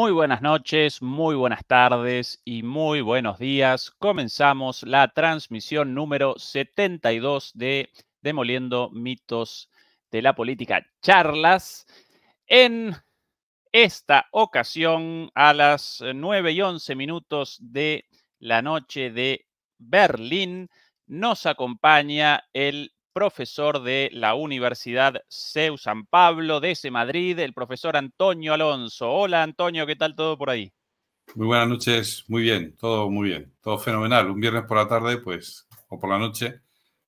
Muy buenas noches, muy buenas tardes y muy buenos días. Comenzamos la transmisión número 72 de Demoliendo mitos de la política, charlas. En esta ocasión, a las 9 y 11 minutos de la noche de Berlín, nos acompaña el profesor de la Universidad CEU San Pablo, de Madrid, el profesor Antonio Alonso. Hola Antonio, ¿qué tal todo por ahí? Muy buenas noches, muy bien, todo muy bien, todo fenomenal. Un viernes por la tarde, pues, o por la noche,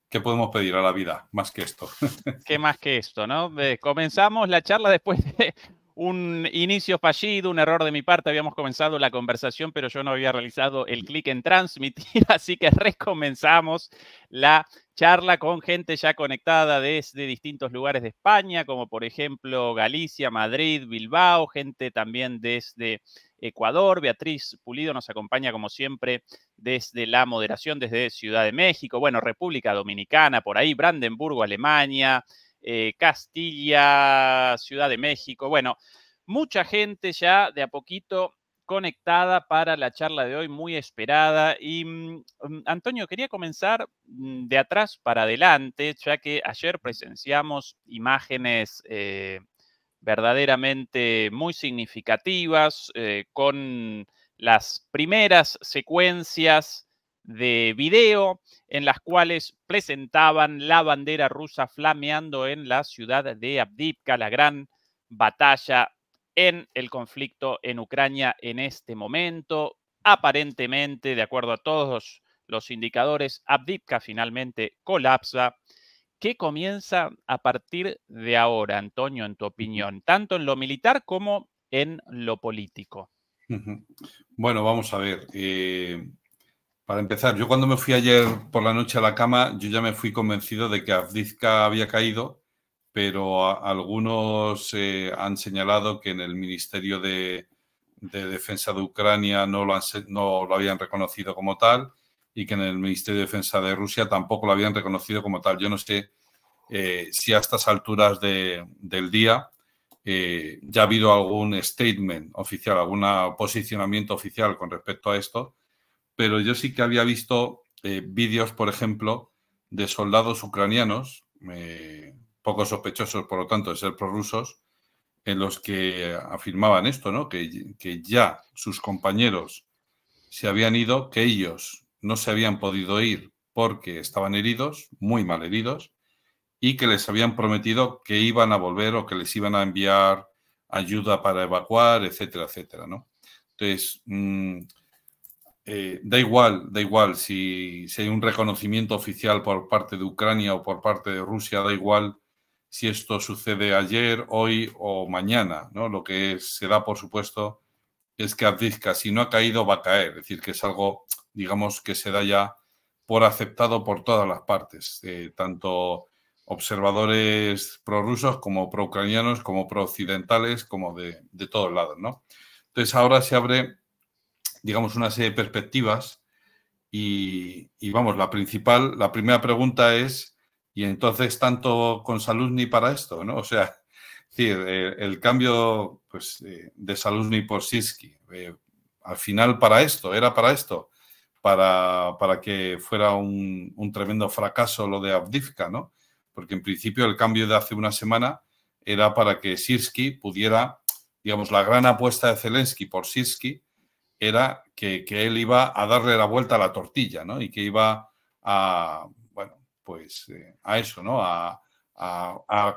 ¿qué podemos pedir a la vida más que esto? ¿Qué más que esto, no? comenzamos la charla después de un inicio fallido, un error de mi parte. Habíamos comenzado la conversación, pero yo no había realizado el clic en transmitir, así que recomenzamos la charla con gente ya conectada desde distintos lugares de España, como por ejemplo Galicia, Madrid, Bilbao, gente también desde Ecuador. Beatriz Pulido nos acompaña como siempre desde la moderación, desde Ciudad de México, bueno, República Dominicana, por ahí, Brandenburgo, Alemania. Eh, Castilla, Ciudad de México. Bueno, mucha gente ya de a poquito conectada para la charla de hoy, muy esperada. Y mm, mm, Antonio, quería comenzar mm, de atrás para adelante, ya que ayer presenciamos imágenes eh, verdaderamente muy significativas eh, con las primeras secuencias de video en las cuales presentaban la bandera rusa flameando en la ciudad de Abdipka, la gran batalla en el conflicto en Ucrania en este momento. Aparentemente, de acuerdo a todos los indicadores, Abdipka finalmente colapsa. ¿Qué comienza a partir de ahora, Antonio, en tu opinión, tanto en lo militar como en lo político? Bueno, vamos a ver. Eh, para empezar, yo cuando me fui ayer por la noche a la cama, yo ya me fui convencido de que Avdizka había caído, pero algunos eh, han señalado que en el Ministerio de, Defensa de Ucrania no lo, no lo habían reconocido como tal y que en el Ministerio de Defensa de Rusia tampoco lo habían reconocido como tal. Yo no sé eh, si a estas alturas del día eh, ya ha habido algún statement oficial, algún posicionamiento oficial con respecto a esto, pero yo sí que había visto eh, vídeos, por ejemplo, de soldados ucranianos, eh, poco sospechosos, por lo tanto, de ser prorrusos, en los que afirmaban esto, ¿no? Que, que ya sus compañeros se habían ido, que ellos no se habían podido ir porque estaban heridos, muy mal heridos, y que les habían prometido que iban a volver o que les iban a enviar ayuda para evacuar, etcétera, etcétera, ¿no? Entonces, mm, eh, da igual, da igual si, hay un reconocimiento oficial por parte de Ucrania o por parte de Rusia, da igual si esto sucede ayer, hoy o mañana, ¿no? Lo que se da, por supuesto, es que Abdizka, si no ha caído, va a caer. Es decir, que es algo, digamos, que se da ya por aceptado por todas las partes, eh, tanto observadores prorrusos como pro-ucranianos, como pro-occidentales, como de, de todos lados, ¿no? Entonces ahora se abre digamos, una serie de perspectivas y, vamos, la principal, la primera pregunta es, ¿y entonces tanto con salud para esto? ¿no? O sea, el cambio pues, de salud por Siski, eh, al final para esto, era para esto, para, que fuera un, tremendo fracaso lo de Avdivka, ¿no? Porque en principio el cambio de hace una semana era para que Sirsky pudiera, digamos, la gran apuesta de Zelensky por Sirsky era que, él iba a darle la vuelta a la tortilla, ¿no? Y que iba a, bueno, pues eh, a eso, ¿no? A,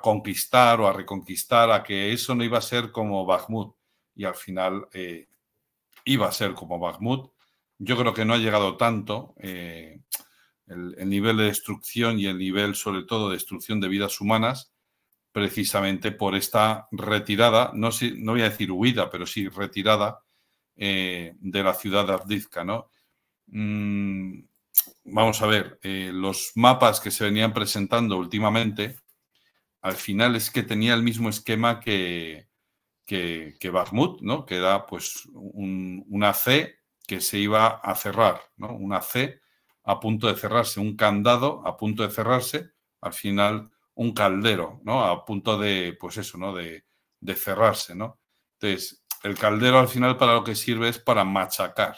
conquistar o a reconquistar, a que eso no iba a ser como Bakhmut. Y al final eh, iba a ser como Bakhmut. Yo creo que no ha llegado tanto. Eh, el, nivel de destrucción y el nivel, sobre todo, de destrucción de vidas humanas, precisamente por esta retirada, no, no voy a decir huida, pero sí retirada eh, de la ciudad de ¿no? Mm, vamos a ver, eh, los mapas que se venían presentando últimamente, al final es que tenía el mismo esquema que, que, que ¿no? que era pues, una C que se iba a cerrar, ¿no? una C a punto de cerrarse, un candado a punto de cerrarse, al final un caldero, ¿no? A punto de, pues eso, ¿no? De, de cerrarse, ¿no? Entonces, el caldero al final para lo que sirve es para machacar,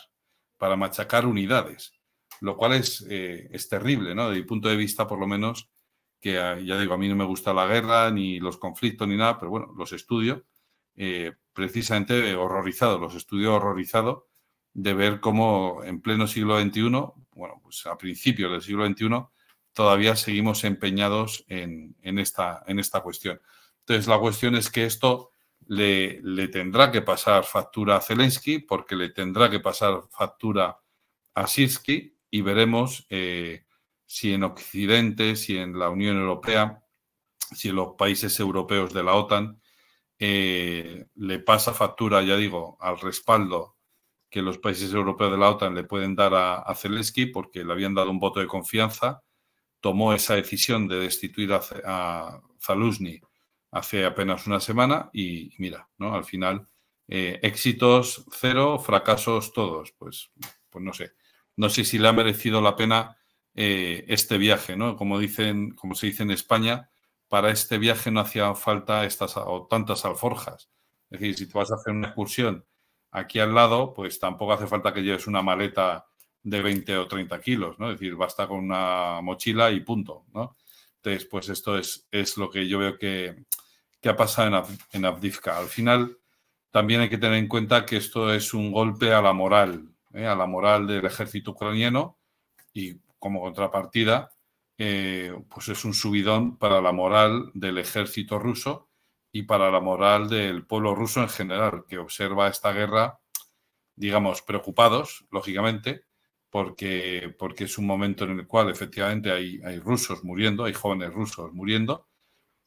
para machacar unidades, lo cual es, eh, es terrible, ¿no? Desde mi punto de vista, por lo menos, que ah, ya digo, a mí no me gusta la guerra, ni los conflictos, ni nada, pero bueno, los estudio, eh, precisamente horrorizado, los estudio horrorizado de ver cómo en pleno siglo XXI, bueno, pues a principios del siglo XXI, todavía seguimos empeñados en, esta, en esta cuestión. Entonces, la cuestión es que esto le, tendrá que pasar factura a Zelensky, porque le tendrá que pasar factura a Sirsky y veremos eh, si en Occidente, si en la Unión Europea, si en los países europeos de la OTAN eh, le pasa factura, ya digo, al respaldo que los países europeos de la OTAN le pueden dar a, Zelensky porque le habían dado un voto de confianza, tomó esa decisión de destituir a, a Zaluzny hace apenas una semana y mira, ¿no? Al final, eh, éxitos cero, fracasos todos. Pues, pues no sé. No sé si le ha merecido la pena eh, este viaje, ¿no? Como dicen, como se dice en España, para este viaje no hacía falta estas o tantas alforjas. Es decir, si tú vas a hacer una excursión aquí al lado, pues tampoco hace falta que lleves una maleta de 20 o 30 kilos, ¿no? Es decir, basta con una mochila y punto, ¿no? Entonces, pues esto es, es lo que yo veo que, ha pasado en, Avdivka. Al final, también hay que tener en cuenta que esto es un golpe a la moral, ¿eh? a la moral del ejército ucraniano y como contrapartida, eh, pues es un subidón para la moral del ejército ruso y para la moral del pueblo ruso en general, que observa esta guerra, digamos, preocupados, lógicamente, porque, porque es un momento en el cual efectivamente hay, rusos muriendo, hay jóvenes rusos muriendo,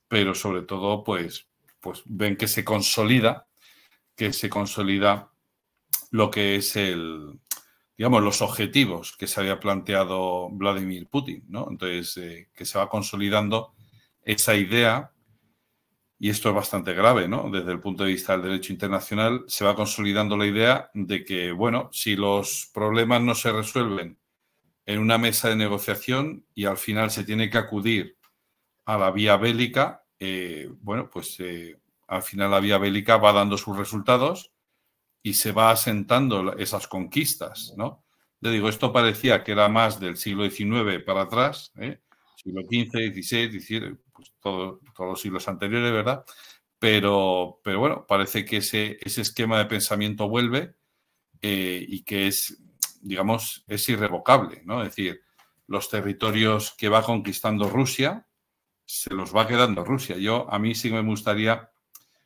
pero sobre todo pues, pues ven que se consolida, que se consolida lo que es el, digamos, los objetivos que se había planteado Vladimir Putin, ¿no? Entonces, eh, que se va consolidando esa idea y esto es bastante grave, ¿no? Desde el punto de vista del derecho internacional, se va consolidando la idea de que, bueno, si los problemas no se resuelven en una mesa de negociación y al final se tiene que acudir a la vía bélica, eh, bueno, pues eh, al final la vía bélica va dando sus resultados y se va asentando esas conquistas, ¿no? Le digo, esto parecía que era más del siglo XIX para atrás, ¿eh? siglo XV, XVI, XVII, pues, todos los siglos anteriores, ¿verdad? Pero, pero bueno, parece que ese, ese esquema de pensamiento vuelve eh, y que es, digamos, es irrevocable, ¿no? Es decir, los territorios que va conquistando Rusia, se los va quedando Rusia. Yo, a mí sí que me gustaría,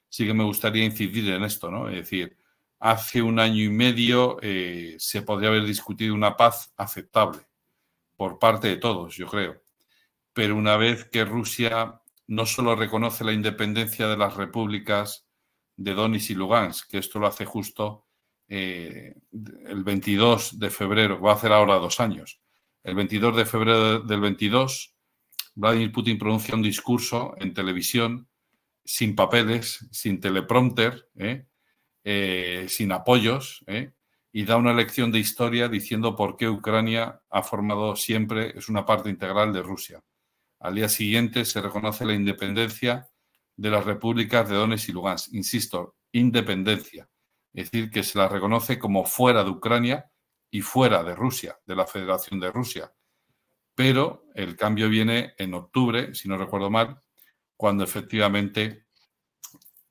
sí que me gustaría incidir en esto, ¿no? Es decir, hace un año y medio eh, se podría haber discutido una paz aceptable por parte de todos, yo creo pero una vez que Rusia no solo reconoce la independencia de las repúblicas de Donetsk y Lugansk, que esto lo hace justo eh, el 22 de febrero, va a hacer ahora dos años. El 22 de febrero del 22, Vladimir Putin pronuncia un discurso en televisión sin papeles, sin teleprompter, ¿eh? Eh, sin apoyos, y da una lección de historia diciendo por qué Ucrania ha formado siempre, es una parte integral de Rusia. Al día siguiente se reconoce la independencia de las repúblicas de Donetsk y Lugansk. Insisto, independencia. Es decir, que se la reconoce como fuera de Ucrania y fuera de Rusia, de la Federación de Rusia. Pero el cambio viene en octubre, si no recuerdo mal, cuando efectivamente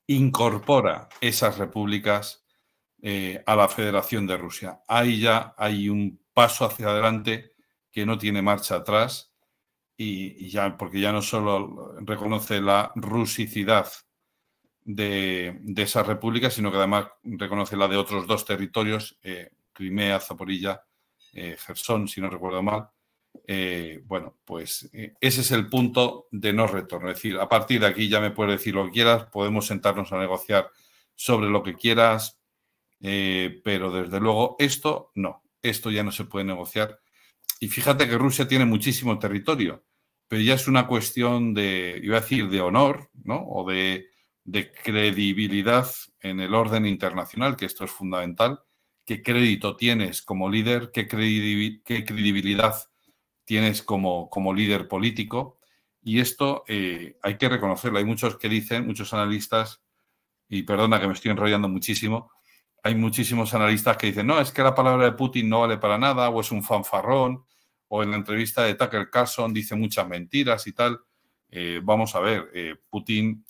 incorpora esas repúblicas eh, a la Federación de Rusia. Ahí ya hay un paso hacia adelante que no tiene marcha atrás y, ya, porque ya no solo reconoce la rusicidad de, esa república, sino que además reconoce la de otros dos territorios, eh, Crimea, Zaporilla, eh, Gersón, si no recuerdo mal. Eh, bueno, pues ese es el punto de no retorno. Es decir, a partir de aquí ya me puedes decir lo que quieras, podemos sentarnos a negociar sobre lo que quieras, pero desde luego esto no, esto ya no se puede negociar y fíjate que Rusia tiene muchísimo territorio, pero ya es una cuestión de, iba a decir, de honor, ¿no? O de, credibilidad en el orden internacional, que esto es fundamental. ¿Qué crédito tienes como líder? ¿Qué, credibilidad tienes como, como líder político? Y esto eh, hay que reconocerlo. Hay muchos que dicen, muchos analistas, y perdona que me estoy enrollando muchísimo, hay muchísimos analistas que dicen, no, es que la palabra de Putin no vale para nada, o es un fanfarrón, o en la entrevista de Tucker Carlson dice muchas mentiras y tal. Eh, vamos a ver, eh, Putin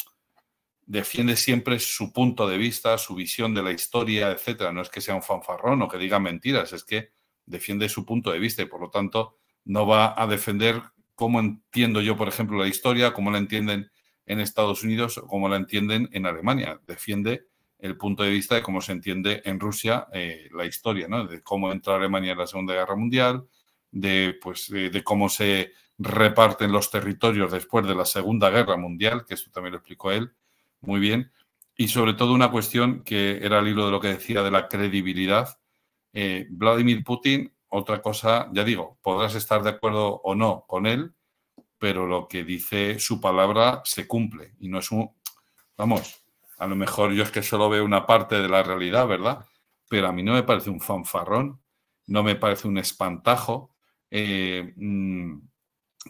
defiende siempre su punto de vista, su visión de la historia, etcétera. No es que sea un fanfarrón o que diga mentiras, es que defiende su punto de vista y por lo tanto no va a defender cómo entiendo yo, por ejemplo, la historia, cómo la entienden en Estados Unidos o cómo la entienden en Alemania. Defiende el punto de vista de cómo se entiende en Rusia eh, la historia, ¿no? De cómo entra Alemania en la Segunda Guerra Mundial, de, pues, de, cómo se reparten los territorios después de la Segunda Guerra Mundial, que eso también lo explicó él muy bien, y sobre todo una cuestión que era el hilo de lo que decía de la credibilidad. Eh, Vladimir Putin, otra cosa, ya digo, podrás estar de acuerdo o no con él, pero lo que dice su palabra se cumple y no es un... Vamos, a lo mejor yo es que solo veo una parte de la realidad, ¿verdad? Pero a mí no me parece un fanfarrón, no me parece un espantajo, eh, mm,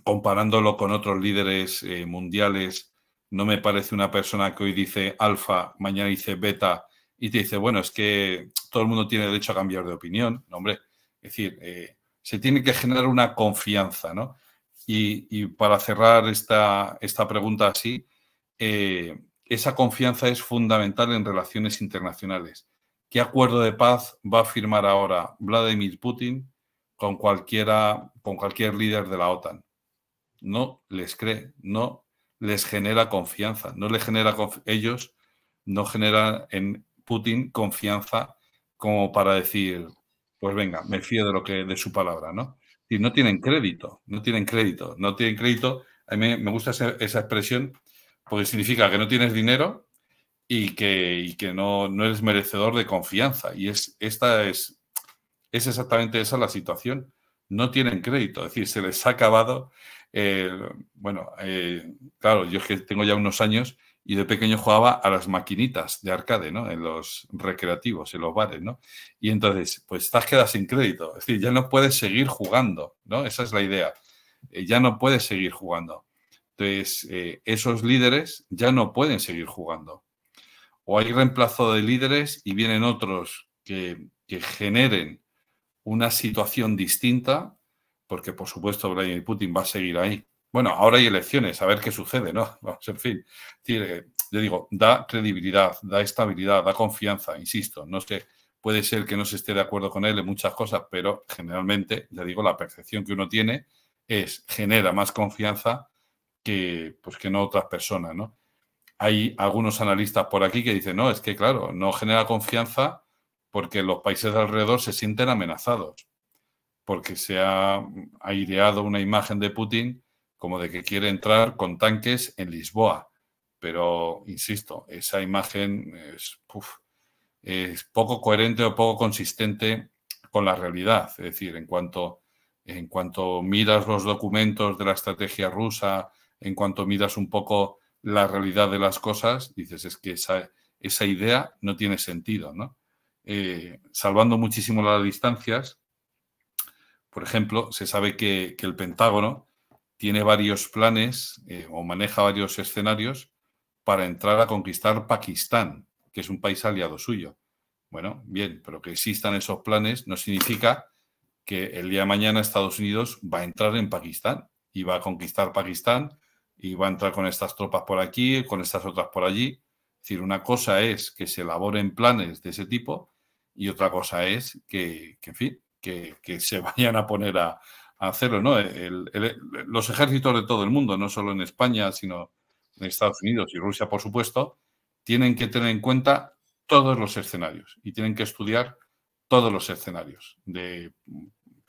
comparándolo con otros líderes eh, mundiales, no me parece una persona que hoy dice alfa, mañana dice beta y te dice, bueno, es que todo el mundo tiene derecho a cambiar de opinión. hombre, es decir, eh, se tiene que generar una confianza, ¿no? Y, para cerrar esta, esta pregunta así, esa confianza es fundamental en relaciones internacionales. ¿Qué acuerdo de paz va a firmar ahora Vladimir Putin con, cualquiera, con cualquier líder de la OTAN. No les cree, no les genera confianza, no les genera ellos no generan en Putin confianza como para decir, pues venga, me fío de lo que de su palabra, ¿no? Y no tienen crédito, no tienen crédito, no tienen crédito. A mí me gusta esa, esa expresión porque significa que no tienes dinero y que, y que no, no eres merecedor de confianza. Y es, esta es es exactamente esa la situación. No tienen crédito, es decir, se les ha acabado. Eh, bueno, eh, claro, yo es que tengo ya unos años y de pequeño jugaba a las maquinitas de arcade, ¿no? En los recreativos, en los bares, ¿no? Y entonces, pues estás quedas sin crédito, es decir, ya no puedes seguir jugando, ¿no? Esa es la idea, eh, ya no puedes seguir jugando. Entonces, esos líderes ya no pueden seguir jugando. O hay reemplazo de líderes y vienen otros que, que generen una situación distinta, porque por supuesto Vladimir Putin va a seguir ahí. Bueno, ahora hay elecciones, a ver qué sucede, ¿no? Vamos, en fin, tiene, eh, digo, da credibilidad, da estabilidad, da confianza, insisto, no es que puede ser que no se esté de acuerdo con él en muchas cosas, pero generalmente, le digo, la percepción que uno tiene es, genera más confianza que, pues, que no otras personas, ¿no? Hay algunos analistas por aquí que dicen, no, es que claro, no genera confianza porque los países alrededor se sienten amenazados, porque se ha aireado una imagen de Putin como de que quiere entrar con tanques en Lisboa. Pero, insisto, esa imagen es, es poco coherente o poco consistente con la realidad. Es decir, en cuanto, en cuanto miras los documentos de la estrategia rusa, en cuanto miras un poco la realidad de las cosas, dices, es que esa, esa idea no tiene sentido, ¿no? Eh, salvando muchísimo las distancias. Por ejemplo, se sabe que, el Pentágono tiene varios planes eh, o maneja varios escenarios para entrar a conquistar Pakistán, que es un país aliado suyo. Bueno, bien, pero que existan esos planes no significa que el día de mañana Estados Unidos va a entrar en Pakistán y va a conquistar Pakistán y va a entrar con estas tropas por aquí, con estas otras por allí. Es decir, una cosa es que se elaboren planes de ese tipo y otra cosa es que, en fin, que, se vayan a poner a, hacerlo, ¿no? los ejércitos de todo el mundo, no solo en España, sino en Estados Unidos y Rusia, por supuesto, tienen que tener en cuenta todos los escenarios y tienen que estudiar todos los escenarios. De,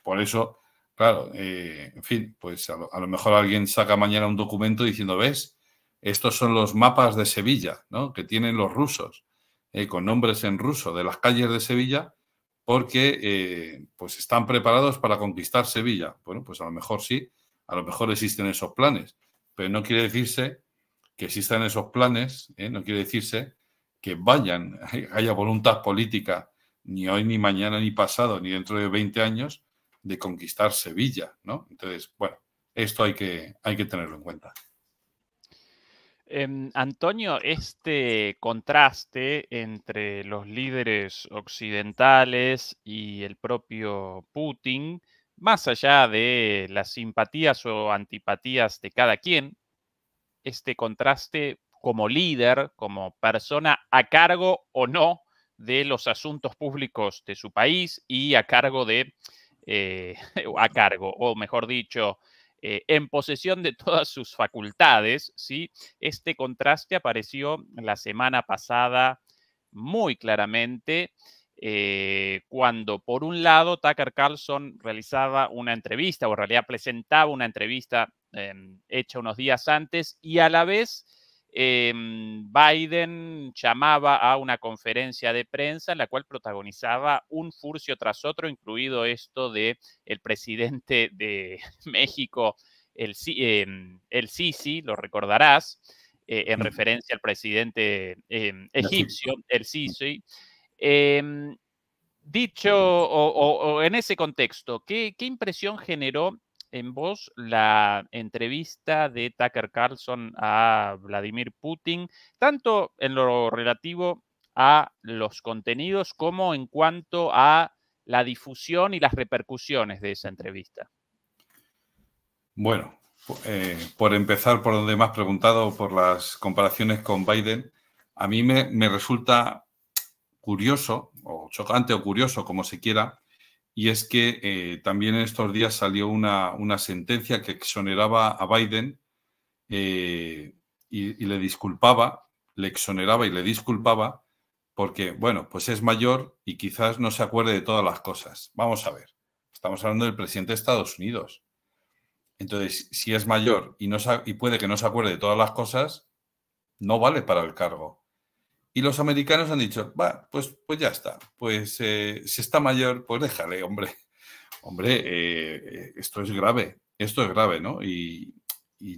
por eso, claro, eh, en fin, pues a lo, a lo, mejor alguien saca mañana un documento diciendo, ves, estos son los mapas de Sevilla, ¿no? Que tienen los rusos. Eh, con nombres en ruso de las calles de Sevilla porque eh, pues están preparados para conquistar Sevilla. Bueno, pues a lo mejor sí, a lo mejor existen esos planes, pero no quiere decirse que existan esos planes, eh, no quiere decirse que vayan, haya voluntad política ni hoy, ni mañana, ni pasado, ni dentro de 20 años de conquistar Sevilla, ¿no? Entonces, bueno, esto hay que, hay que tenerlo en cuenta. Em, Antonio, este contraste entre los líderes occidentales y el propio Putin, más allá de las simpatías o antipatías de cada quien, este contraste como líder, como persona a cargo o no de los asuntos públicos de su país y a cargo de, eh, a cargo, o mejor dicho, eh, en posesión de todas sus facultades. ¿sí? Este contraste apareció la semana pasada muy claramente. Eh, cuando por un lado Tucker Carlson realizaba una entrevista o en realidad presentaba una entrevista em, hecha unos días antes y a la vez Em, Biden llamaba a una conferencia de prensa en la cual protagonizaba un furcio tras otro, incluido esto de el presidente de México, em, el, Sisi, lo recordarás, eh, en referencia al presidente em, egipcio, el Sisi. Dicho o, en ese contexto, ¿qué impresión generó en vos la entrevista de Tucker Carlson a Vladimir Putin, tanto en lo relativo a los contenidos como en cuanto a la difusión y las repercusiones de esa entrevista. Bueno, eh, por empezar por donde me has preguntado, por las comparaciones con Biden, a mí me, me resulta curioso, o chocante o curioso, como se quiera, y es que eh, también en estos días salió una, sentencia que exoneraba a Biden eh, y, le disculpaba, le exoneraba y le disculpaba porque, bueno, pues es mayor y quizás no se acuerde de todas las cosas. Vamos a ver, estamos hablando del presidente de Estados Unidos. Entonces, si es mayor y, no y puede que no se acuerde de todas las cosas, no vale para el cargo. Y los americanos han dicho, va, pues, pues ya está, pues eh, si está mayor, pues déjale, hombre. Hombre, eh, eh, esto es grave, esto es grave, ¿no? Y,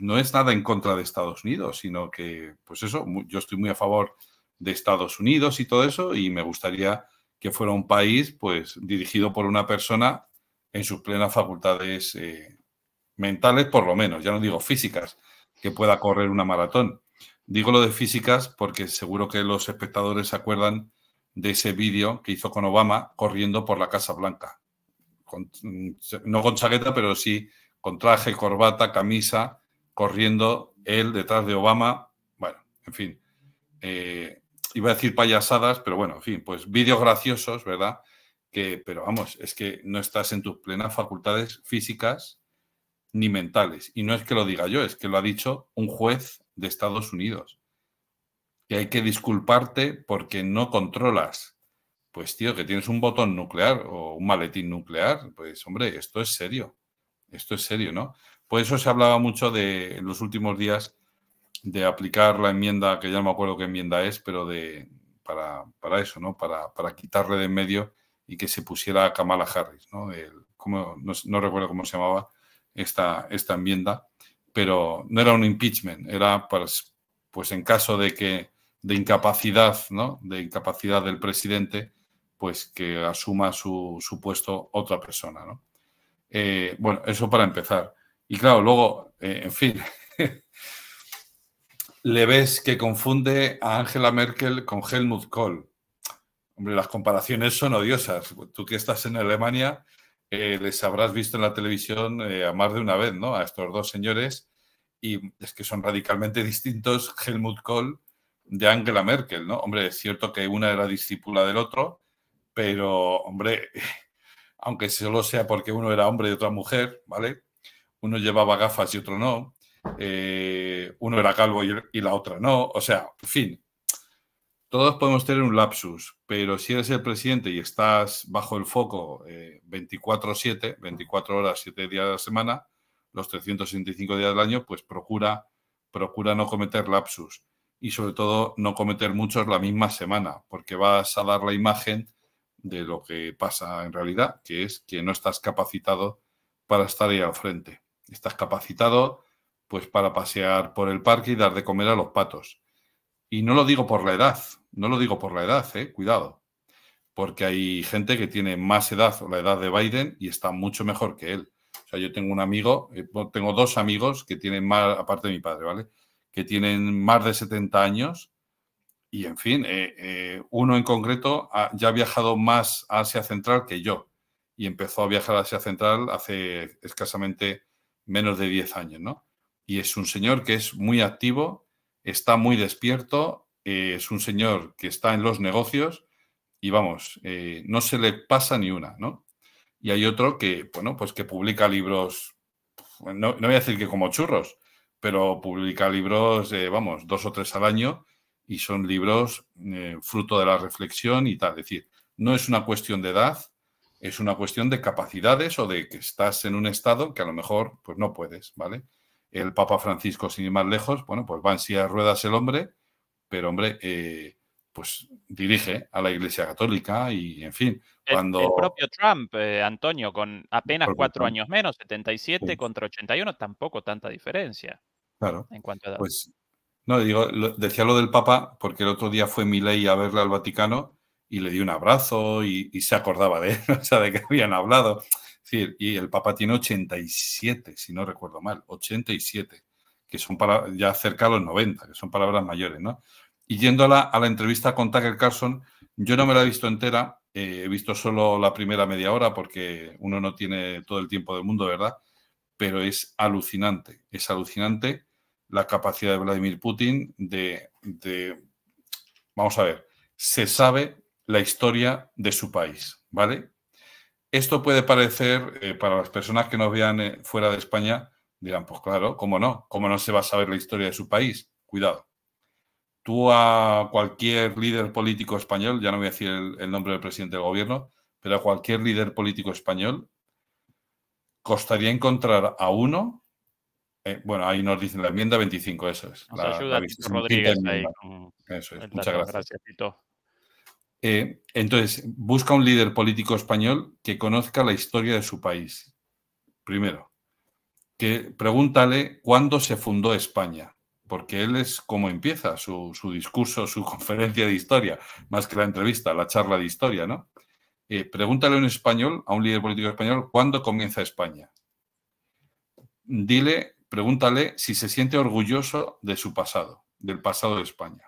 no es nada en contra de Estados Unidos, sino que, pues eso, yo estoy muy a favor de Estados Unidos y todo eso, y me gustaría que fuera un país, pues, dirigido por una persona en sus plenas facultades mentales, por lo menos, ya no digo físicas, que pueda correr una maratón. Digo lo de físicas porque seguro que los espectadores se acuerdan de ese vídeo que hizo con Obama corriendo por la Casa Blanca. Mm, no con chaqueta, pero sí con traje, corbata, camisa, corriendo él detrás de Obama. Bueno, en fin. Eh, iba a decir payasadas, pero bueno, en fin, pues vídeos graciosos, ¿verdad? Que, pero vamos, es que no estás en tus plenas facultades físicas ni mentales. Y no es que lo diga yo, es que lo ha dicho un juez de Estados Unidos. Que hay que disculparte porque no controlas. Pues tío, que tienes un botón nuclear o un maletín nuclear, pues hombre, esto es serio. Esto es serio, ¿no? Por eso se hablaba mucho de en los últimos días de aplicar la enmienda, que ya no me acuerdo qué enmienda es, pero de para, para eso, ¿no? Para, quitarle de en medio y que se pusiera Kamala Harris, ¿no? como, no, no, recuerdo cómo se llamaba esta, esta enmienda, pero no era un impeachment, era pues, pues en caso de que de incapacidad, ¿no? De incapacidad del presidente, pues que asuma su, su puesto otra persona, eh, bueno, eso para empezar. Y claro, luego, eh, en fin, le ves que confunde a Angela Merkel con Helmut Kohl. Hombre, las comparaciones son odiosas. Tú que estás en Alemania, eh, les habrás visto en la televisión a más de una vez, ¿no? A estos dos señores y es que son radicalmente distintos Helmut Kohl de Angela Merkel, ¿no? Hombre, es cierto que una era discípula del otro, pero, hombre, aunque solo sea porque uno era hombre y otra mujer, ¿vale? Uno llevaba gafas y otro no, eh, uno era calvo y la otra no, o sea, en fin, todos podemos tener un lapsus, pero si eres el presidente y estás bajo el foco 24-7, eh, 24 horas, 7 días a la semana, los 365 días del año, pues procura, procura no cometer lapsus y sobre todo no cometer muchos la misma semana, porque vas a dar la imagen de lo que pasa en realidad, que es que no estás capacitado para estar ahí al frente. Estás capacitado pues para pasear por el parque y dar de comer a los patos. Y no lo digo por la edad, no lo digo por la edad, eh, cuidado, porque hay gente que tiene más edad o la edad de Biden y está mucho mejor que él. O sea, yo tengo un amigo, eh, tengo dos amigos que tienen más, aparte de mi padre, ¿vale? Que tienen más de 70 años y, en fin, eh, eh, uno en concreto ya ha viajado más a Asia Central que yo y empezó a viajar a Asia Central hace escasamente menos de 10 años, ¿no? Y es un señor que es muy activo, está muy despierto, es un señor que está en los negocios y vamos, no se le pasa ni una, ¿no? y hay otro que, bueno, pues que publica libros, pues, no, voy a decir que como churros, pero publica libros, eh, vamos, dos o tres al año y son libros eh, fruto de la reflexión y tal. Es decir, no es una cuestión de edad, es una cuestión de capacidades o de que estás en un estado que a lo mejor pues no puedes, ¿vale? El Papa Francisco, sin ir más lejos, bueno, pues va en silla de ruedas el hombre, pero hombre, eh, pues dirige a la Iglesia Católica y, en fin, cuando... El, propio Trump, eh, Antonio, con apenas cuatro años menos, 77 contra 81, tampoco tanta diferencia. Claro. En cuanto a Pues, no, digo, decía lo del Papa, porque el otro día fue Milei a verle al Vaticano y le dio un abrazo y, se acordaba de él, o sea, de que habían hablado. y el Papa tiene 87, si no recuerdo mal, 87, que son para, ya cerca a los 90, que son palabras mayores, ¿no? Y yéndola a la, entrevista con Tucker Carlson, yo no me la he visto entera, eh, he visto solo la primera media hora porque uno no tiene todo el tiempo del mundo, ¿verdad? Pero es alucinante, es alucinante la capacidad de Vladimir Putin de, vamos a ver, se sabe la historia de su país, ¿vale? Esto puede parecer, eh, para las personas que nos vean eh, fuera de España, dirán, pues claro, ¿cómo no? ¿Cómo no se va a saber la historia de su país? Cuidado tú a cualquier líder político español, ya no voy a decir el, nombre del presidente del gobierno, pero a cualquier líder político español, costaría encontrar a uno. Eh, bueno, ahí nos dicen la enmienda 25, eso es. Eso es, muchas gracias. Tito. Eh, entonces, busca un líder político español que conozca la historia de su país. Primero, que pregúntale cuándo se fundó España porque él es como empieza su, discurso, su conferencia de historia, más que la entrevista, la charla de historia, ¿no? Eh, pregúntale en español, a un líder político español, ¿cuándo comienza España? Dile, pregúntale si se siente orgulloso de su pasado, del pasado de España.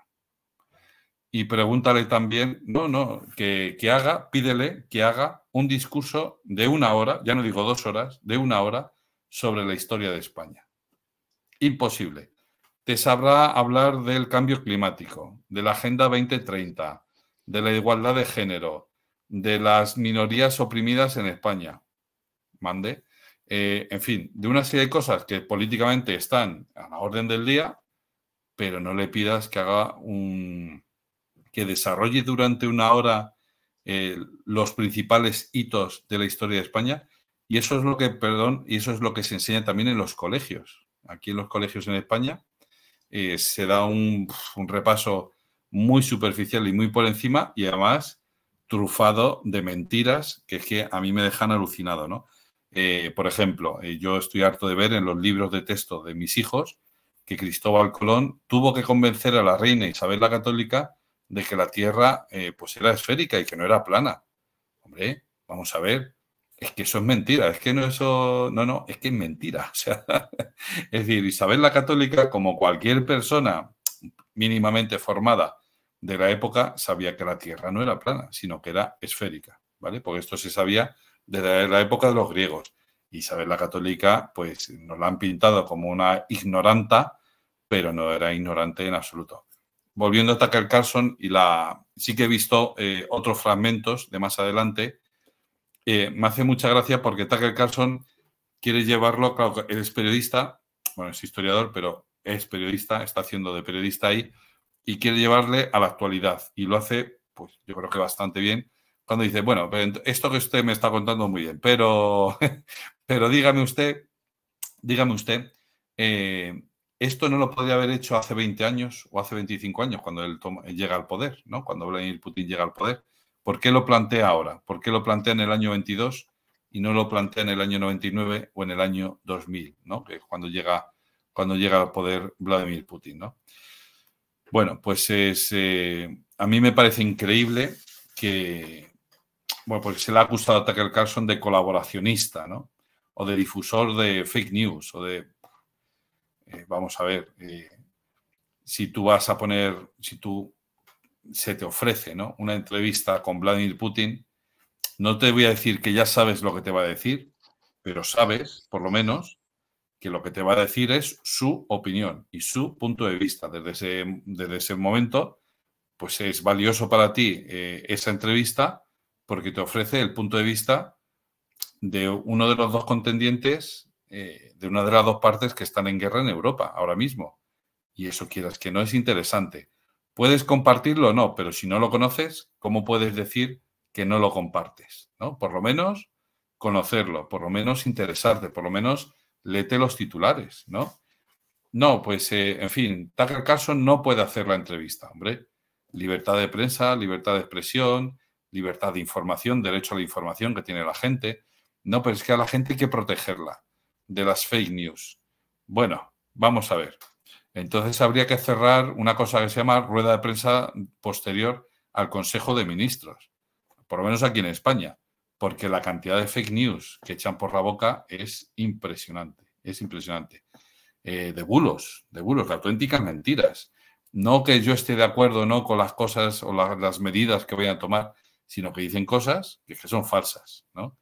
Y pregúntale también, no, no, que, que haga, pídele que haga un discurso de una hora, ya no digo dos horas, de una hora, sobre la historia de España. Imposible te sabrá hablar del cambio climático, de la Agenda 2030, de la igualdad de género, de las minorías oprimidas en España. Mande. Eh, en fin, de una serie de cosas que políticamente están a la orden del día, pero no le pidas que haga un. que desarrolle durante una hora eh, los principales hitos de la historia de España. Y eso es lo que, perdón, y eso es lo que se enseña también en los colegios. Aquí en los colegios en España eh, se da un, repaso muy superficial y muy por encima y además trufado de mentiras que es que a mí me dejan alucinado, ¿no? Eh, por ejemplo, eh, yo estoy harto de ver en los libros de texto de mis hijos que Cristóbal Colón tuvo que convencer a la reina Isabel la Católica de que la Tierra pues era esférica y que no era plana. Hombre, vamos a ver, es que eso es mentira, es que no eso, no, no, es que es mentira. O sea, es decir, Isabel la Católica, como cualquier persona mínimamente formada de la época, sabía que la Tierra no era plana, sino que era esférica, ¿vale? Porque esto se sabía desde la época de los griegos. Isabel la Católica, pues nos la han pintado como una ignoranta, pero no era ignorante en absoluto. Volviendo a atacar Carlson, y la, sí que he visto eh, otros fragmentos de más adelante eh, me hace mucha gracia porque Tucker Carlson quiere llevarlo, claro, él es periodista, bueno, es historiador, pero es periodista, está haciendo de periodista ahí, y quiere llevarle a la actualidad. Y lo hace, pues yo creo que bastante bien, cuando dice, bueno, esto que usted me está contando muy bien, pero, pero dígame usted, dígame usted, eh, esto no lo podría haber hecho hace 20 años o hace 25 años, cuando él, llega al poder, ¿no? Cuando Vladimir Putin llega al poder. ¿Por qué lo plantea ahora? ¿Por qué lo plantea en el año 22 y no lo plantea en el año 99 o en el año 2000, ¿no? que es cuando llega, cuando llega al poder Vladimir Putin? Bueno, pues eh, a mí me parece increíble que, bueno, porque pues se le ha acusado a Tucker Carlson de colaboracionista, ¿no? O de difusor de fake news, o de, eh, vamos a ver, eh, si tú vas a poner, si tú se te ofrece, Una entrevista con Vladimir Putin. No te voy a decir que ya sabes lo que te va a decir, pero sabes, por lo menos, que lo que te va a decir es su opinión y su punto de vista. Desde ese, desde ese momento, pues es valioso para ti eh, esa entrevista porque te ofrece el punto de vista de uno de los dos contendientes, eh, de una de las dos partes que están en guerra en Europa ahora mismo. Y eso quieras que no es interesante. Puedes compartirlo o no, pero si no lo conoces, ¿cómo puedes decir que no lo compartes? ¿no? Por lo menos conocerlo, por lo menos interesarte, por lo menos lete los titulares, ¿no? No, pues, eh, en fin, Tucker Carlson no puede hacer la entrevista, hombre. Libertad de prensa, libertad de expresión, libertad de información, derecho a la información que tiene la gente. No, pero es que a la gente hay que protegerla de las fake news. Bueno, vamos a ver. Entonces habría que cerrar una cosa que se llama rueda de prensa posterior al Consejo de Ministros, por lo menos aquí en España, porque la cantidad de fake news que echan por la boca es impresionante, es impresionante. Eh, de bulos, de bulos, de auténticas mentiras. No que yo esté de acuerdo no con las cosas o las medidas que voy a tomar, sino que dicen cosas que, son falsas, ¿no?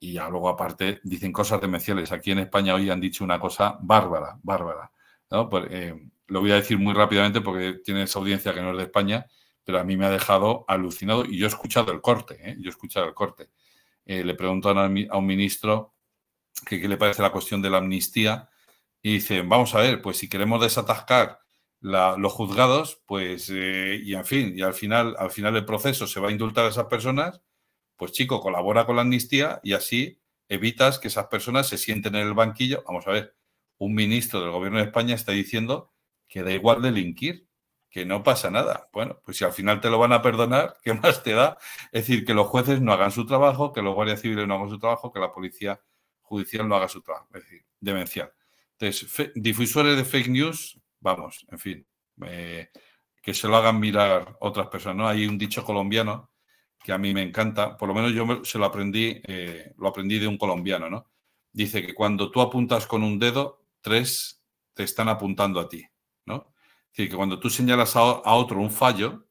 Y ya luego aparte dicen cosas demenciales. Aquí en España hoy han dicho una cosa bárbara, bárbara. ¿no? Eh, lo voy a decir muy rápidamente porque esa audiencia que no es de España, pero a mí me ha dejado alucinado y yo he escuchado el corte, ¿eh? yo he escuchado el corte. Eh, le preguntan a, un ministro que qué le parece la cuestión de la amnistía y dicen, vamos a ver, pues si queremos desatascar los juzgados, pues, y en fin, y al final, al final del proceso se va a indultar a esas personas, pues chico, colabora con la amnistía y así evitas que esas personas se sienten en el banquillo. Vamos a ver, un ministro del gobierno de España está diciendo que da igual delinquir, que no pasa nada. Bueno, pues si al final te lo van a perdonar, ¿qué más te da? Es decir, que los jueces no hagan su trabajo, que los guardias civiles no hagan su trabajo, que la policía judicial no haga su trabajo. Es decir, demencial. Entonces, difusores de fake news, vamos, en fin, eh, que se lo hagan mirar otras personas. Hay un dicho colombiano que a mí me encanta, por lo menos yo se lo aprendí, eh, lo aprendí de un colombiano, ¿no? Dice que cuando tú apuntas con un dedo, tres te están apuntando a ti, ¿no? Es decir, que cuando tú señalas a, otro un fallo,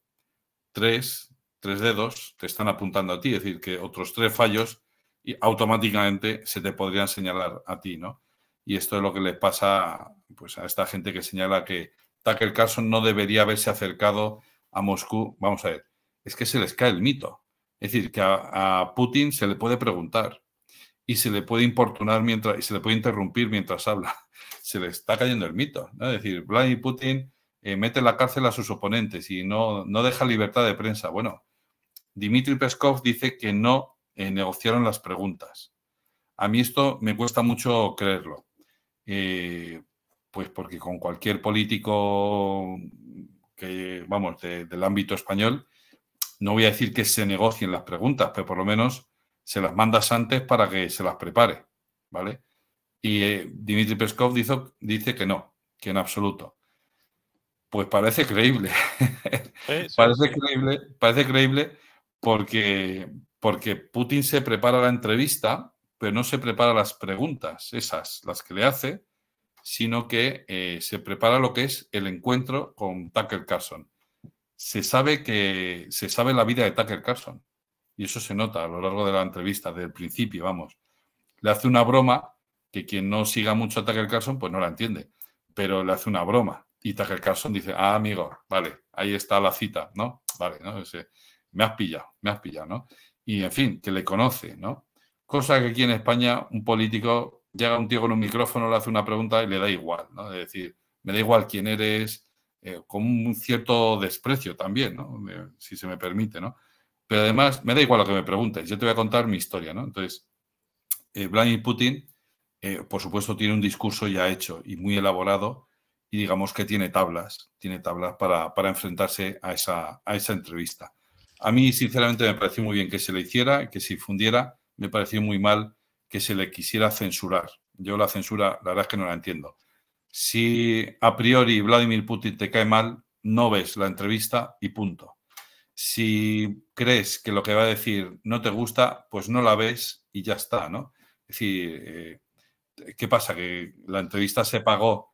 tres, tres dedos te están apuntando a ti, es decir, que otros tres fallos y automáticamente se te podrían señalar a ti, ¿no? Y esto es lo que le pasa pues, a esta gente que señala que Tucker Carlson no debería haberse acercado a Moscú. Vamos a ver, es que se les cae el mito. Es decir, que a Putin se le puede preguntar y se le puede importunar mientras, y se le puede interrumpir mientras habla. Se le está cayendo el mito. Es decir, Vladimir Putin eh, mete en la cárcel a sus oponentes y no, no deja libertad de prensa. Bueno, Dmitry Peskov dice que no eh, negociaron las preguntas. A mí esto me cuesta mucho creerlo. Eh, pues porque con cualquier político que, vamos, del ámbito español, no voy a decir que se negocien las preguntas, pero por lo menos se las mandas antes para que se las prepare, ¿vale? Y Dimitri eh, Dmitry Peskov dice, que no, que en absoluto. Pues parece creíble. parece, creíble parece creíble porque, porque Putin se prepara la entrevista, pero no se prepara las preguntas, esas, las que le hace, sino que eh, se prepara lo que es el encuentro con Tucker Carlson. Se sabe que se sabe la vida de Tucker Carlson y eso se nota a lo largo de la entrevista, desde el principio, vamos. Le hace una broma que quien no siga mucho a Tucker Carlson, pues no la entiende, pero le hace una broma. Y Tucker Carlson dice, ah, amigo, vale, ahí está la cita, ¿no? Vale, ¿no? Ese, me has pillado, me has pillado, ¿no? Y en fin, que le conoce, ¿no? Cosa que aquí en España un político llega un tío con un micrófono, le hace una pregunta y le da igual, ¿no? Es decir, me da igual quién eres, eh, con un cierto desprecio también, ¿no? si se me permite, ¿no? Pero además, me da igual lo que me preguntes, yo te voy a contar mi historia, ¿no? Entonces, eh, Vladimir Putin, eh, por supuesto, tiene un discurso ya hecho y muy elaborado y digamos que tiene tablas, tiene tablas para, enfrentarse a esa, a esa entrevista. A mí, sinceramente, me pareció muy bien que se le hiciera, que se fundiera me pareció muy mal que se le quisiera censurar. Yo la censura, la verdad es que no la entiendo. Si a priori Vladimir Putin te cae mal, no ves la entrevista y punto. Si crees que lo que va a decir no te gusta, pues no la ves y ya está, ¿no? Es decir, eh, ¿qué pasa? Que la entrevista se pagó,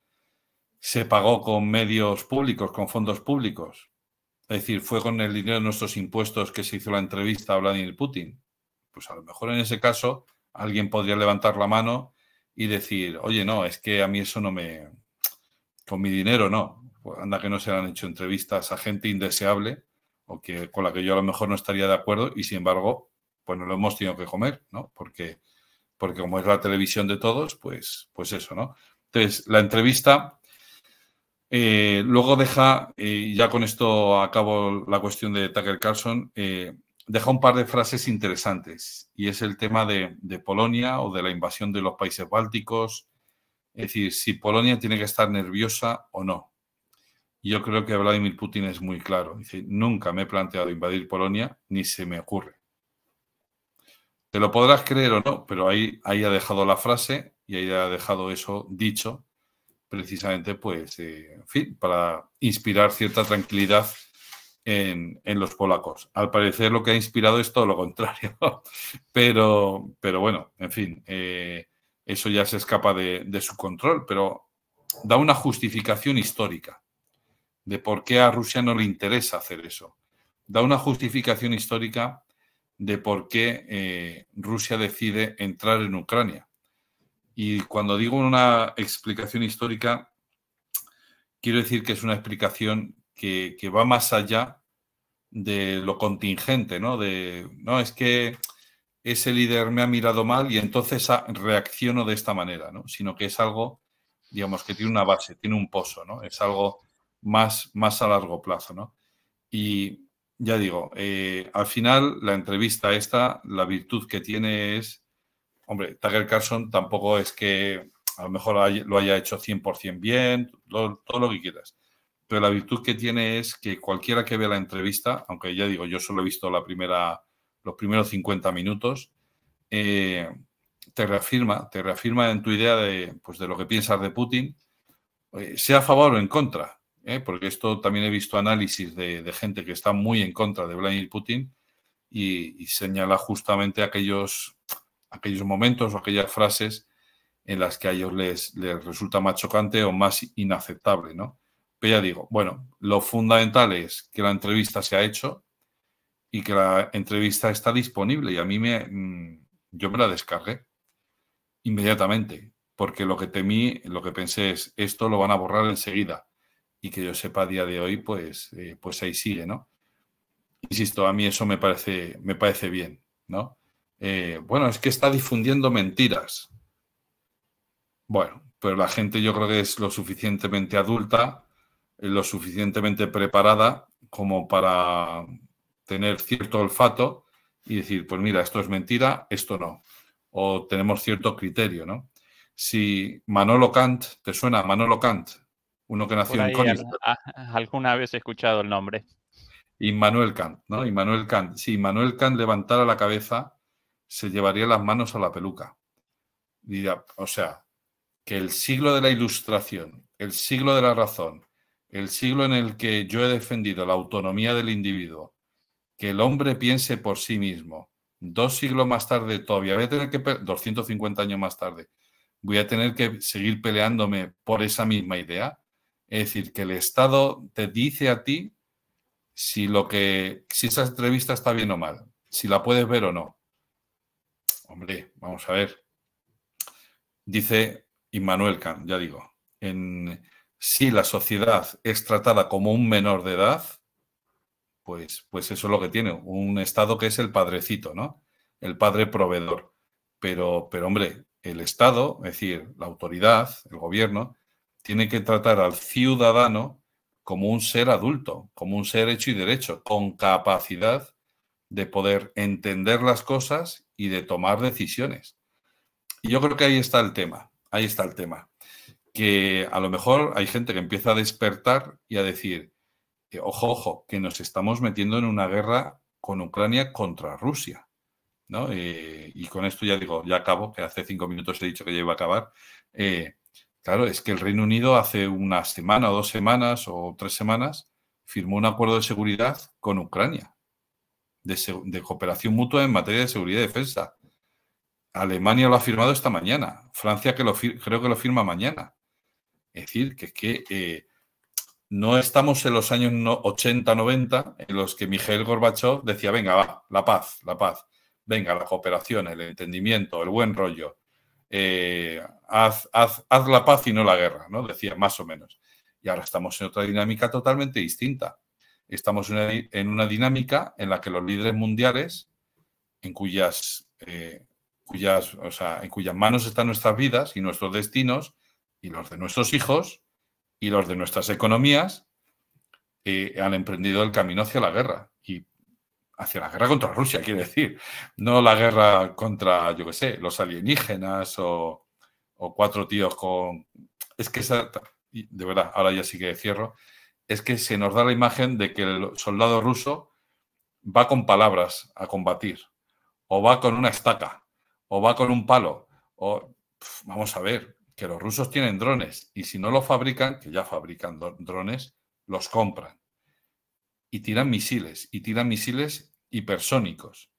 se pagó con medios públicos, con fondos públicos. Es decir, fue con el dinero de nuestros impuestos que se hizo la entrevista a Vladimir Putin. Pues a lo mejor en ese caso alguien podría levantar la mano y decir, oye, no, es que a mí eso no me... Con mi dinero no. Pues anda que no se han hecho entrevistas a gente indeseable o que, con la que yo a lo mejor no estaría de acuerdo y sin embargo, pues no lo hemos tenido que comer, ¿no? Porque, porque como es la televisión de todos, pues, pues eso, ¿no? Entonces, la entrevista eh, luego deja, y eh, ya con esto acabo la cuestión de Tucker Carlson, eh, deja un par de frases interesantes y es el tema de, de, Polonia o de la invasión de los países bálticos. Es decir, si Polonia tiene que estar nerviosa o no yo creo que Vladimir Putin es muy claro. Dice, nunca me he planteado invadir Polonia, ni se me ocurre. Te lo podrás creer o no, pero ahí, ahí ha dejado la frase y ahí ha dejado eso dicho, precisamente, pues, eh, fin, para inspirar cierta tranquilidad en, los polacos. Al parecer lo que ha inspirado es todo lo contrario, pero, pero bueno, en fin, eh, eso ya se escapa de, de su control, pero da una justificación histórica de por qué a Rusia no le interesa hacer eso. Da una justificación histórica de por qué eh, Rusia decide entrar en Ucrania. Y cuando digo una explicación histórica, quiero decir que es una explicación que, que va más allá de lo contingente, ¿no? De, no, es que ese líder me ha mirado mal y entonces reacciono de esta manera, ¿no? Sino que es algo, digamos, que tiene una base, tiene un pozo, ¿no? Es algo más, a largo plazo. ¿no? Y ya digo, eh, al final la entrevista esta, la virtud que tiene es, hombre, Tucker Carson tampoco es que a lo mejor lo haya hecho 100% bien, todo lo que quieras. Pero la virtud que tiene es que cualquiera que vea la entrevista, aunque ya digo, yo solo he visto la primera, los primeros 50 minutos, eh, te reafirma, te reafirma en tu idea de, pues, de lo que piensas de Putin, eh, sea a favor o en contra. ¿eh? porque esto también he visto análisis de, gente que está muy en contra de Vladimir Putin y, señala justamente aquellos, aquellos momentos o aquellas frases en las que a ellos les, les resulta más chocante o más inaceptable, ¿no? Pero ya digo, bueno, lo fundamental es que la entrevista se ha hecho y que la entrevista está disponible y a mí me, mm, yo me la descargué inmediatamente, porque lo que temí, lo que pensé es, esto lo van a borrar enseguida y que yo sepa a día de hoy, pues, eh, pues ahí sigue, ¿no? Insisto, a mí eso me parece, me parece bien, ¿no? Eh, bueno, es que está difundiendo mentiras. Bueno, pero la gente yo creo que es lo suficientemente adulta, eh, lo suficientemente preparada como para tener cierto olfato y decir, pues mira, esto es mentira, esto no. O tenemos cierto criterio, ¿no? Si Manolo Kant, ¿te suena Manolo Kant? uno que nació en Alguna vez he escuchado el nombre. Immanuel Kant, ¿no? Immanuel Kant. Si Immanuel Kant levantara la cabeza, se llevaría las manos a la peluca. o sea, que el siglo de la ilustración, el siglo de la razón, el siglo en el que yo he defendido la autonomía del individuo, que el hombre piense por sí mismo, dos siglos más tarde todavía voy a tener que, 250 años más tarde, voy a tener que seguir peleándome por esa misma idea, es decir, que el Estado te dice a ti si lo que si esa entrevista está bien o mal, si la puedes ver o no. Hombre, vamos a ver. Dice Immanuel Kant, ya digo, en si la sociedad es tratada como un menor de edad, pues, pues eso es lo que tiene, un Estado que es el padrecito, ¿no? El padre proveedor. Pero, pero hombre, el Estado, es decir, la autoridad, el gobierno, tiene que tratar al ciudadano como un ser adulto, como un ser hecho y derecho, con capacidad de poder entender las cosas y de tomar decisiones. Y yo creo que ahí está el tema, ahí está el tema, que a lo mejor hay gente que empieza a despertar y a decir, eh, ojo, ojo, que nos estamos metiendo en una guerra con Ucrania contra Rusia. ¿no? Eh, y con esto ya digo, ya acabo, que hace cinco minutos he dicho que ya iba a acabar. Eh, Claro, es que el Reino Unido hace una semana o dos semanas o tres semanas firmó un acuerdo de seguridad con Ucrania, de, cooperación mutua en materia de seguridad y defensa. Alemania lo ha firmado esta mañana, Francia que creo que lo firma mañana. Es decir, que, que eh, no estamos en los años 80-90 en los que Miguel Gorbachev decía, venga, va, la paz, la paz, venga, la cooperación, el entendimiento, el buen rollo. Eh, haz, la paz y no la guerra, ¿no? Decía, más o menos. Y ahora estamos en otra dinámica totalmente distinta. Estamos en una dinámica en la que los líderes mundiales, en cuyas, eh, en cuyas manos están nuestras vidas y nuestros destinos, y los de nuestros hijos, y los de nuestras economías, eh, han emprendido el camino hacia la guerra hacia la guerra contra Rusia, quiere decir, no la guerra contra, yo qué sé, los alienígenas o, cuatro tíos con... Es que esa, de verdad, ahora ya sí que cierro, es que se nos da la imagen de que el soldado ruso va con palabras a combatir, o va con una estaca, o va con un palo, o vamos a ver, que los rusos tienen drones y si no los fabrican, que ya fabrican drones, los compran y tiran misiles, y tiran misiles hipersónicos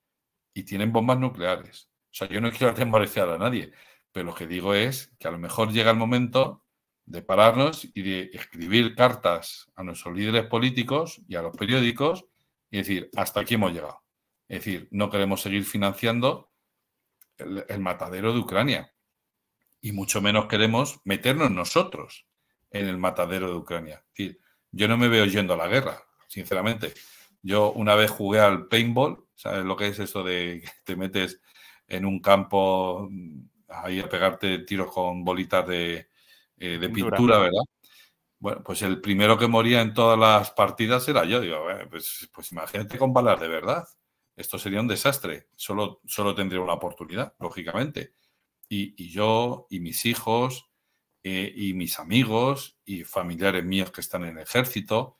y tienen bombas nucleares. O sea, yo no quiero atemorizar a nadie, pero lo que digo es que a lo mejor llega el momento de pararnos y de escribir cartas a nuestros líderes políticos y a los periódicos y decir, hasta aquí hemos llegado. Es decir, no queremos seguir financiando el, el matadero de Ucrania y mucho menos queremos meternos nosotros en el matadero de Ucrania. Es decir, yo no me veo yendo a la guerra, sinceramente. Yo una vez jugué al paintball, ¿sabes lo que es eso de que te metes en un campo mm, ahí a pegarte tiros con bolitas de, eh, pintura, ¿verdad? Bueno, pues el primero que moría en todas las partidas era yo. Digo, pues, pues, imagínate con balas de verdad. Esto sería un desastre. Solo, solo tendría una oportunidad, lógicamente. Y, yo, y mis hijos, eh, y mis amigos, y familiares míos que están en el ejército,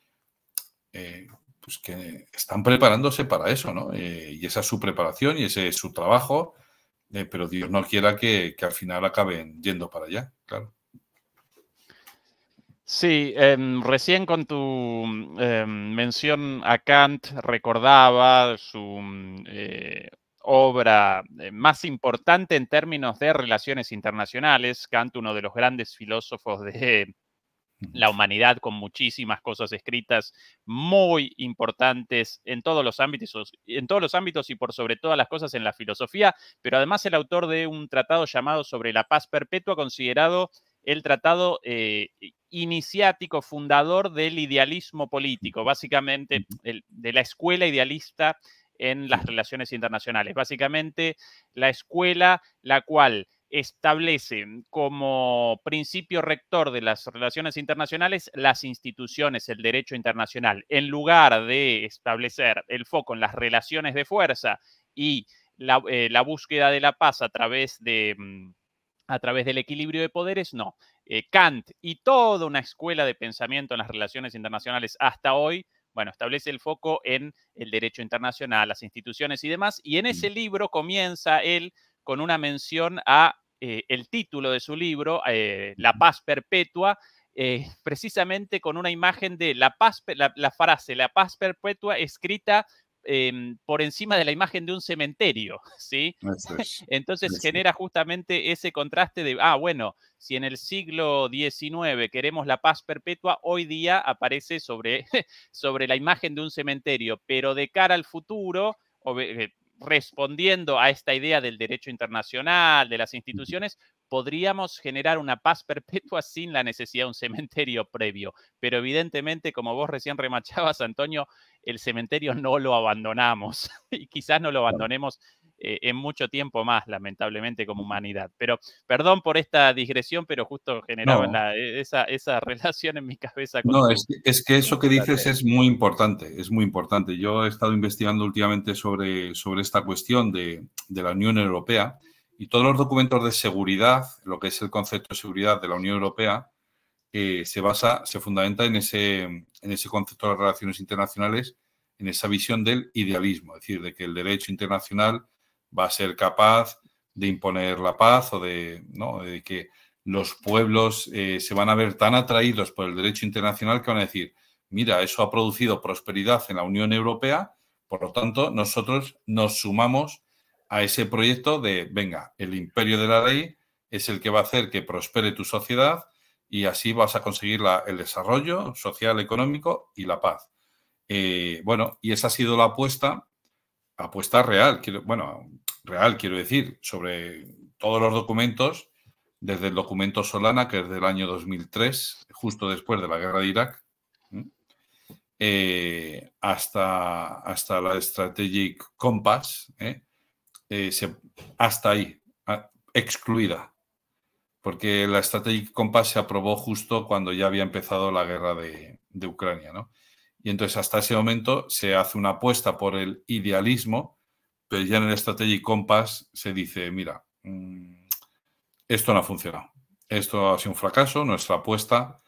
eh, pues, que están preparándose para eso, ¿no? Eh, y esa es su preparación y ese es su trabajo, eh, pero Dios no quiera que, al final acaben yendo para allá, claro. Sí, em, recién con tu mm, em, mención a Kant recordaba su mm, eh, obra más importante en términos de relaciones internacionales, Kant, uno de los grandes filósofos de la humanidad con muchísimas cosas escritas muy importantes en todos los ámbitos, en todos los ámbitos y por sobre todas las cosas en la filosofía, pero además el autor de un tratado llamado sobre la paz perpetua, considerado el tratado eh, iniciático fundador del idealismo político, básicamente de la escuela idealista en las relaciones internacionales, básicamente la escuela la cual establece como principio rector de las relaciones internacionales las instituciones, el derecho internacional, en lugar de establecer el foco en las relaciones de fuerza y la, eh, búsqueda de la paz a través de mm, a través del equilibrio de poderes, no. Eh, Kant y toda una escuela de pensamiento en las relaciones internacionales hasta hoy, bueno, establece el foco en el derecho internacional, las instituciones y demás, y en mm. ese libro comienza él con una mención a eh, el título de su libro, eh, La paz perpetua, eh, precisamente con una imagen de la, paz, la, frase, la paz perpetua escrita em, por encima de la imagen de un cementerio, ¿sí? Entonces genera justamente ese contraste de, ah, bueno, si en el siglo XIX queremos la paz perpetua, hoy día aparece sobre, sobre la imagen de un cementerio, pero de cara al futuro, respondiendo a esta idea del derecho internacional, de las instituciones, podríamos generar una paz perpetua sin la necesidad de un cementerio previo. Pero evidentemente, como vos recién remachabas, Antonio, el cementerio no lo abandonamos y quizás no lo abandonemos eh, en mucho tiempo más, lamentablemente, como humanidad. Pero perdón por esta digresión, pero justo generaba eh, esa, relación en mi cabeza. Con no, es, que, es que, eso que dices es muy importante, es muy importante. Yo he estado investigando últimamente sobre, sobre esta cuestión de, la Unión Europea y todos los documentos de seguridad, lo que es el concepto de seguridad de la Unión Europea, eh, se basa, se fundamenta en ese, en ese concepto de las relaciones internacionales, en esa visión del idealismo, es decir, de que el derecho internacional va a ser capaz de imponer la paz o de, que los pueblos eh, se van a ver tan atraídos por el derecho internacional que van a decir, mira, eso ha producido prosperidad en la Unión Europea, por lo tanto, nosotros nos sumamos a ese proyecto de, venga, el imperio de la ley es el que va a hacer que prospere tu sociedad y así vas a conseguir la, el desarrollo social, económico y la paz. Eh, bueno, y esa ha sido la apuesta, apuesta real, bueno, real, quiero decir, sobre todos los documentos, desde el documento Solana, que es del año 2003, justo después de la guerra de Irak, eh, hasta, hasta la Strategic Compass, ¿eh? Eh, hasta ahí, ah, excluida, porque la Strategic Compass se aprobó justo cuando ya había empezado la guerra de, Ucrania, Y entonces hasta ese momento se hace una apuesta por el idealismo, pues ya en el Strategic Compass se dice, mira, mm, esto no ha funcionado. Esto ha sido un fracaso, nuestra apuesta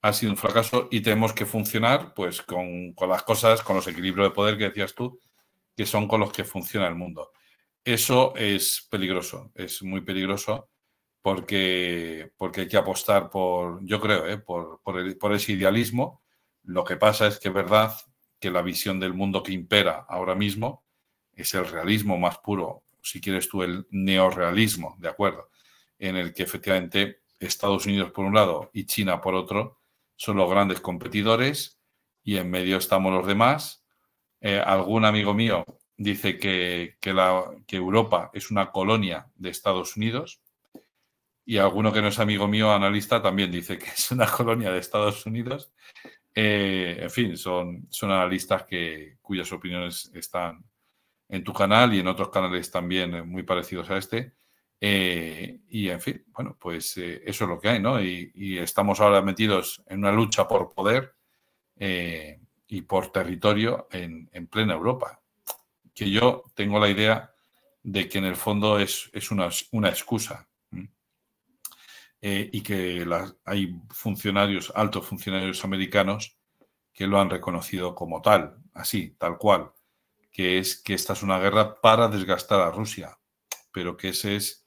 ha sido un fracaso y tenemos que funcionar pues con, las cosas, con los equilibrios de poder que decías tú, que son con los que funciona el mundo. Eso es peligroso, es muy peligroso porque, porque hay que apostar por, yo creo, eh, por, por ese idealismo. Lo que pasa es que es verdad que la visión del mundo que impera ahora mismo es el realismo más puro, si quieres tú, el neorealismo, ¿de acuerdo? En el que efectivamente Estados Unidos por un lado y China por otro son los grandes competidores y en medio estamos los demás. Eh, algún amigo mío dice que, Europa es una colonia de Estados Unidos y alguno que no es amigo mío, analista, también dice que es una colonia de Estados Unidos. Eh, en fin, son, son analistas que, cuyas opiniones están en tu canal y en otros canales también eh, muy parecidos a este. Eh, y en fin, bueno, pues eh, eso es lo que hay, ¿no? Y, estamos ahora metidos en una lucha por poder y por territorio en, plena Europa. Que yo tengo la idea de que en el fondo es, una, una, excusa. y que hay funcionarios, altos funcionarios americanos, que lo han reconocido como tal, así, tal cual que es que esta es una guerra para desgastar a Rusia, pero que ese es,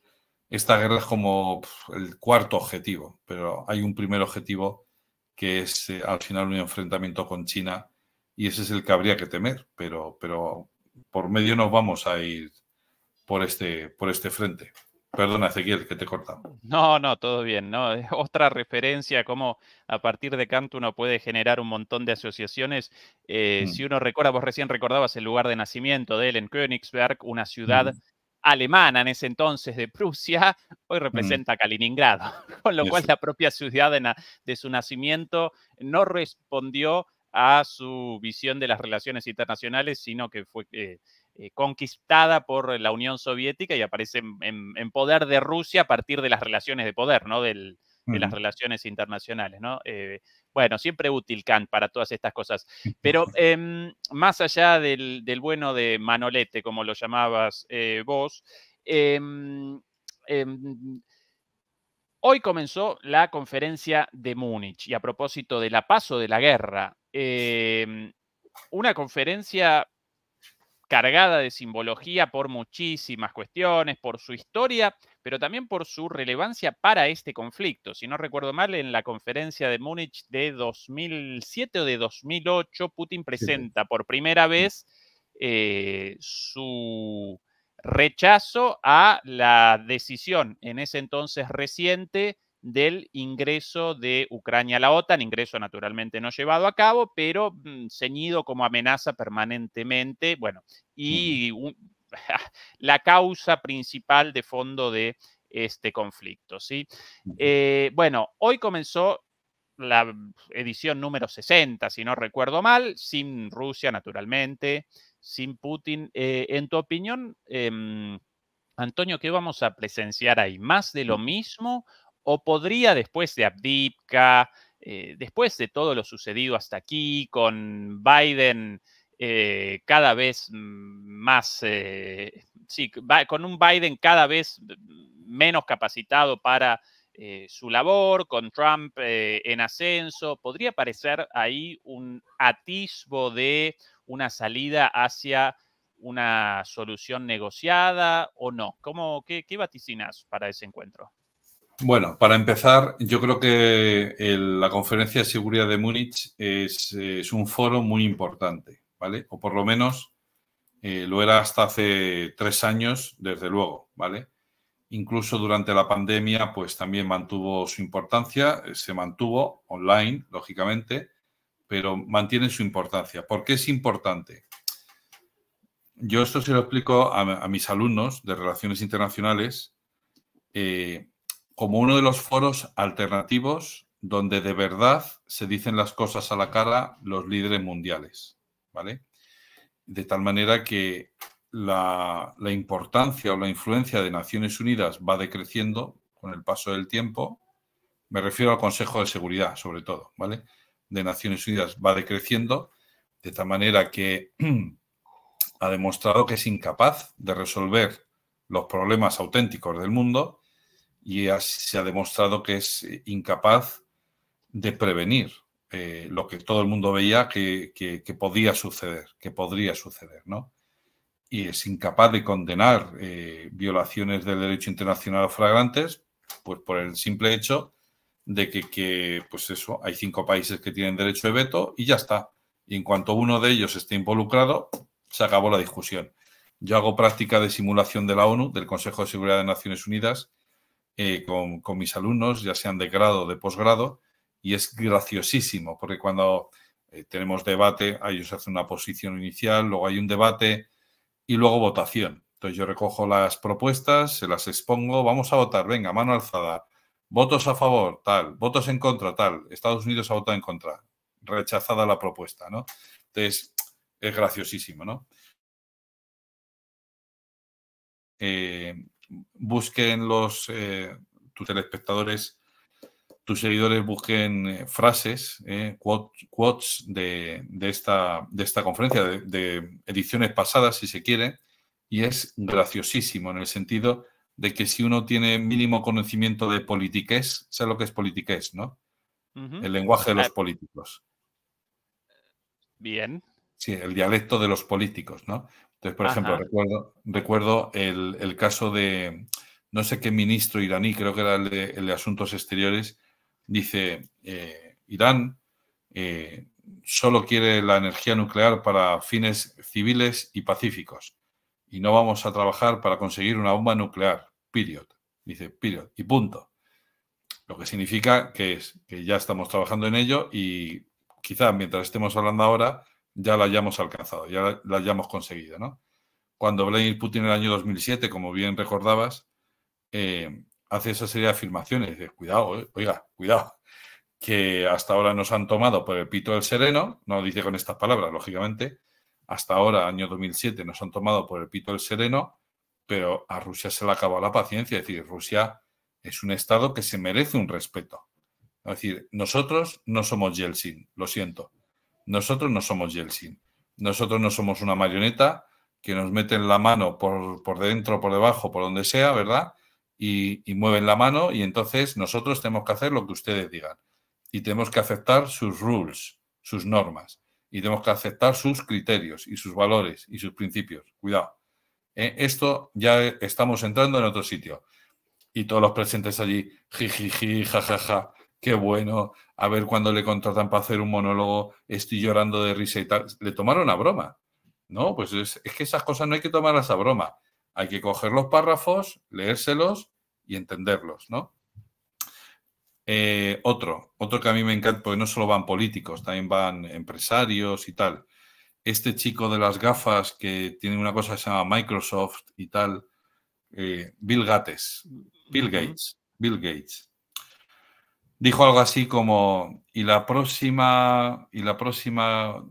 esta guerra es como el cuarto objetivo, pero hay un primer objetivo que es eh, al final un enfrentamiento con China y ese es el que habría que temer, pero, pero por medio nos vamos a ir por este, por este frente. Perdona, Ezequiel, que te cortamos. No, no, todo bien. ¿no? Otra referencia a cómo a partir de Kant uno puede generar un montón de asociaciones. Eh, mm. Si uno recuerda, vos recién recordabas el lugar de nacimiento de él en Königsberg, una ciudad alemana en ese entonces de Prusia, hoy mm. representa Kaliningrado, con lo cual la propia ciudad de, su nacimiento no respondió a su visión de las relaciones internacionales, sino que fue eh, eh, conquistada por la Unión Soviética y aparece en, poder de Rusia a partir de las relaciones de poder, ¿no? de las relaciones internacionales, eh, bueno, siempre útil Kant para todas estas cosas. Pero em, más allá del, del, bueno de Manolete, como lo llamabas eh, vos, em, em, hoy comenzó la conferencia de Múnich y a propósito de la paso de la guerra, una conferencia cargada de simbología por muchísimas cuestiones, por su historia, pero también por su relevancia para este conflicto. Si no recuerdo mal, en la conferencia de Múnich de 2007 o de 2008, Putin presenta por primera vez eh, su rechazo a la decisión en ese entonces reciente del ingreso de Ucrania a la OTAN, ingreso naturalmente no llevado a cabo, pero mm, ceñido como amenaza permanentemente, bueno, mm. y la causa principal de fondo de este conflicto, ¿sí? Eh, bueno, hoy comenzó la edición número 60, si no recuerdo mal, sin Rusia, naturalmente, sin Putin. Eh, en tu opinión, em, Antonio, ¿qué vamos a presenciar ahí? ¿Más de lo mismo o podría después de Abdipka, eh, después de todo lo sucedido hasta aquí con Biden eh, cada vez más, eh, sí, con un Biden cada vez menos capacitado para su labor, con Trump en ascenso, podría parecer ahí un atisbo de una salida hacia una solución negociada o no. ¿Cómo, ¿Qué vaticinas para ese encuentro? Bueno, para empezar, yo creo que la Conferencia de Seguridad de Múnich es, un foro muy importante, ¿vale? O por lo menos eh, lo era hasta hace tres años, desde luego, ¿vale? Incluso durante la pandemia, pues también mantuvo su importancia, se mantuvo online, lógicamente, pero mantiene su importancia. ¿Por qué es importante? Yo esto se lo explico a, mis alumnos de Relaciones Internacionales. Eh, como uno de los foros alternativos donde de verdad se dicen las cosas a la cara los líderes mundiales, ¿vale? De tal manera que la, importancia o la influencia de Naciones Unidas va decreciendo con el paso del tiempo, me refiero al Consejo de Seguridad, sobre todo, ¿vale? De Naciones Unidas va decreciendo, de tal manera que ha demostrado que es incapaz de resolver los problemas auténticos del mundo y se ha demostrado que es eh, incapaz de prevenir eh, lo que todo el mundo veía que, podía suceder, que podría suceder, ¿no? Y es incapaz de condenar eh, violaciones del derecho internacional flagrantes, pues por el simple hecho de que, pues eso, hay cinco países que tienen derecho de veto y ya está. Y en cuanto uno de ellos esté involucrado, se acabó la discusión. Yo hago práctica de simulación de la ONU, del Consejo de Seguridad de Naciones Unidas, eh, con, mis alumnos, ya sean de grado o de posgrado, y es graciosísimo, porque cuando eh, tenemos debate, ellos hacen una posición inicial, luego hay un debate y luego votación. Entonces yo recojo las propuestas, se las expongo, vamos a votar, venga, mano alzada, votos a favor, tal, votos en contra, tal, Estados Unidos ha votado en contra, rechazada la propuesta, ¿no? Entonces, es graciosísimo, ¿no? Eh, busquen los eh, tus telespectadores, tus seguidores busquen eh, frases, eh, quotes de, esta, de esta conferencia, de, ediciones pasadas, si se quiere, y es graciosísimo en el sentido de que si uno tiene mínimo conocimiento de politiqués, sabe lo que es politiqués, ¿no? El lenguaje de los ah. políticos. Bien. Sí, el dialecto de los políticos, ¿no? Entonces, por ejemplo, recuerdo, el, caso de no sé qué ministro iraní, creo que era el de, Asuntos Exteriores, dice, eh, Irán eh, solo quiere la energía nuclear para fines civiles y pacíficos y no vamos a trabajar para conseguir una bomba nuclear, period. Dice, period, y punto. Lo que significa que, es, que ya estamos trabajando en ello y quizá mientras estemos hablando ahora, ya la hayamos alcanzado, ya la, hayamos conseguido. ¿no? Cuando Vladimir Putin en el año 2007, como bien recordabas, eh, hace esa serie de afirmaciones, de cuidado, eh, oiga, cuidado, que hasta ahora nos han tomado por el pito del sereno, no lo dice con estas palabras, lógicamente, hasta ahora, año 2007, nos han tomado por el pito del sereno, pero a Rusia se le acabó la paciencia, es decir, Rusia es un Estado que se merece un respeto. Es decir, nosotros no somos Yeltsin, lo siento. Nosotros no somos Yeltsin. Nosotros no somos una marioneta que nos meten la mano por, por dentro, por debajo, por donde sea, ¿verdad? Y, mueven la mano y entonces nosotros tenemos que hacer lo que ustedes digan. Y tenemos que aceptar sus rules, sus normas. Y tenemos que aceptar sus criterios y sus valores y sus principios. Cuidado. Eh, esto ya estamos entrando en otro sitio. Y todos los presentes allí, jiji, jajaja qué bueno, a ver cuando le contratan para hacer un monólogo, estoy llorando de risa y tal. Le tomaron a broma. No, pues es, que esas cosas no hay que tomarlas a broma. Hay que coger los párrafos, leérselos y entenderlos, ¿no? Eh, otro, otro que a mí me encanta, porque no solo van políticos, también van empresarios y tal. Este chico de las gafas que tiene una cosa que se llama Microsoft y tal, eh, Bill Gates, Bill Gates, Bill Gates dijo algo así como, y la próxima, y la próxima,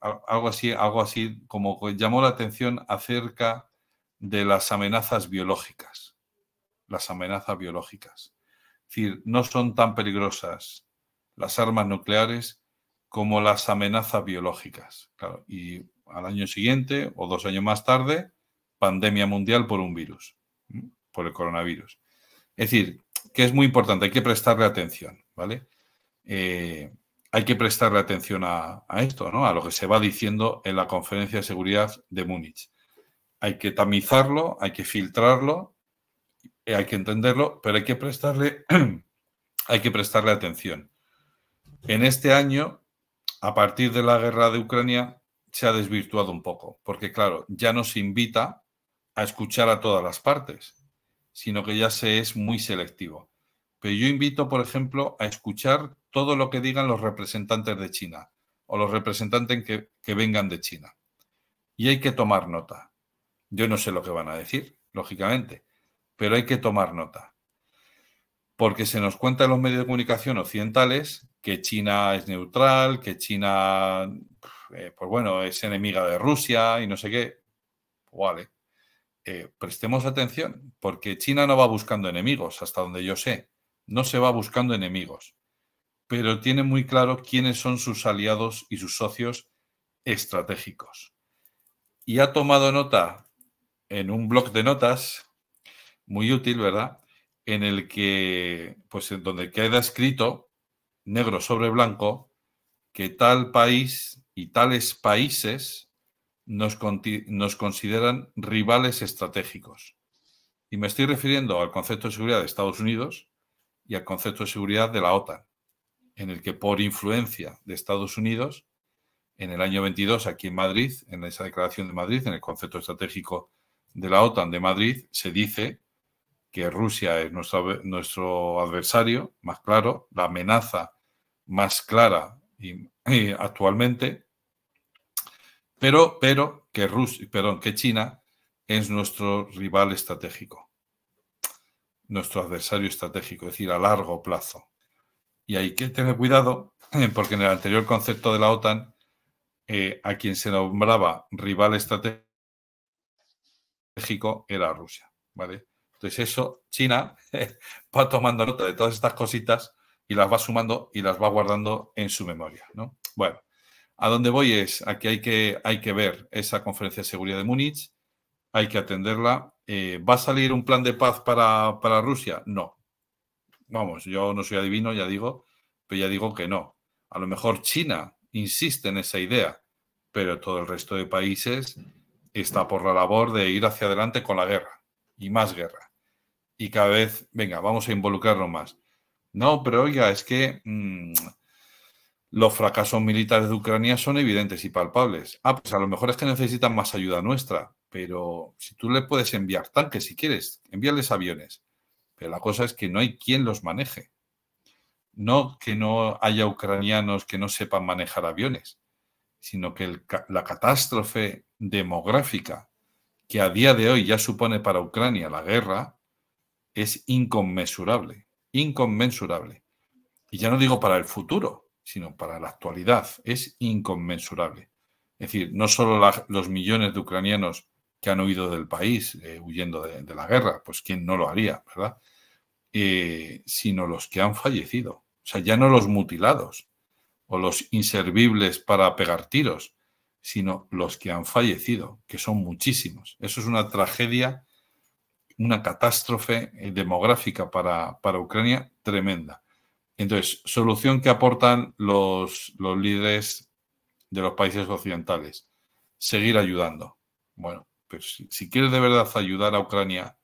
algo así, algo así como llamó la atención acerca de las amenazas biológicas, las amenazas biológicas. Es decir, no son tan peligrosas las armas nucleares como las amenazas biológicas. y al año siguiente o dos años más tarde, pandemia mundial por un virus, por el coronavirus. Es decir, que es muy importante, hay que prestarle atención, ¿vale? Eh, hay que prestarle atención a, esto, ¿no? A lo que se va diciendo en la conferencia de seguridad de Múnich. Hay que tamizarlo, hay que filtrarlo, eh, hay que entenderlo, pero hay que prestarle, hay que prestarle atención. En este año, a partir de la guerra de Ucrania, se ha desvirtuado un poco, porque claro, ya no se invita a escuchar a todas las partes, sino que ya se es muy selectivo. Pero yo invito, por ejemplo, a escuchar todo lo que digan los representantes de China o los representantes que, vengan de China. Y hay que tomar nota. Yo no sé lo que van a decir, lógicamente, pero hay que tomar nota. Porque se nos cuenta en los medios de comunicación occidentales que China es neutral, que China, eh, pues bueno, es enemiga de Rusia y no sé qué. Vale. Eh, prestemos atención, porque China no va buscando enemigos, hasta donde yo sé no se va buscando enemigos, pero tiene muy claro quiénes son sus aliados y sus socios estratégicos. Y ha tomado nota en un blog de notas, muy útil, ¿verdad? En el que, pues, en donde queda escrito, negro sobre blanco, que tal país y tales países nos, nos consideran rivales estratégicos. Y me estoy refiriendo al concepto de seguridad de Estados Unidos, y al concepto de seguridad de la OTAN, en el que por influencia de Estados Unidos, en el año 22, aquí en Madrid, en esa declaración de Madrid, en el concepto estratégico de la OTAN de Madrid, se dice que Rusia es nuestro, nuestro adversario más claro, la amenaza más clara y, actualmente, pero, pero que, Rusia, perdón, que China es nuestro rival estratégico nuestro adversario estratégico, es decir, a largo plazo. Y hay que tener cuidado porque en el anterior concepto de la OTAN, eh, a quien se nombraba rival estratégico era Rusia. ¿vale? Entonces eso, China va tomando nota de todas estas cositas y las va sumando y las va guardando en su memoria. ¿no? Bueno, a dónde voy es, aquí hay que, hay que ver esa conferencia de seguridad de Múnich, hay que atenderla eh, ¿Va a salir un plan de paz para, Rusia? No. Vamos, yo no soy adivino, ya digo, pero ya digo que no. A lo mejor China insiste en esa idea, pero todo el resto de países está por la labor de ir hacia adelante con la guerra y más guerra. Y cada vez, venga, vamos a involucrarnos más. No, pero oiga, es que mm, los fracasos militares de Ucrania son evidentes y palpables. Ah, pues a lo mejor es que necesitan más ayuda nuestra pero si tú le puedes enviar tanques si quieres, envíales aviones, pero la cosa es que no hay quien los maneje. No que no haya ucranianos que no sepan manejar aviones, sino que la catástrofe demográfica que a día de hoy ya supone para Ucrania la guerra es inconmensurable, inconmensurable. Y ya no digo para el futuro, sino para la actualidad, es inconmensurable. Es decir, no solo los millones de ucranianos que han huido del país eh, huyendo de, la guerra, pues quién no lo haría, ¿verdad? Eh, sino los que han fallecido. O sea, ya no los mutilados o los inservibles para pegar tiros, sino los que han fallecido, que son muchísimos. Eso es una tragedia, una catástrofe eh, demográfica para, Ucrania tremenda. Entonces, solución que aportan los, los líderes de los países occidentales. Seguir ayudando. Bueno, pero si, quieres de verdad ayudar a Ucrania,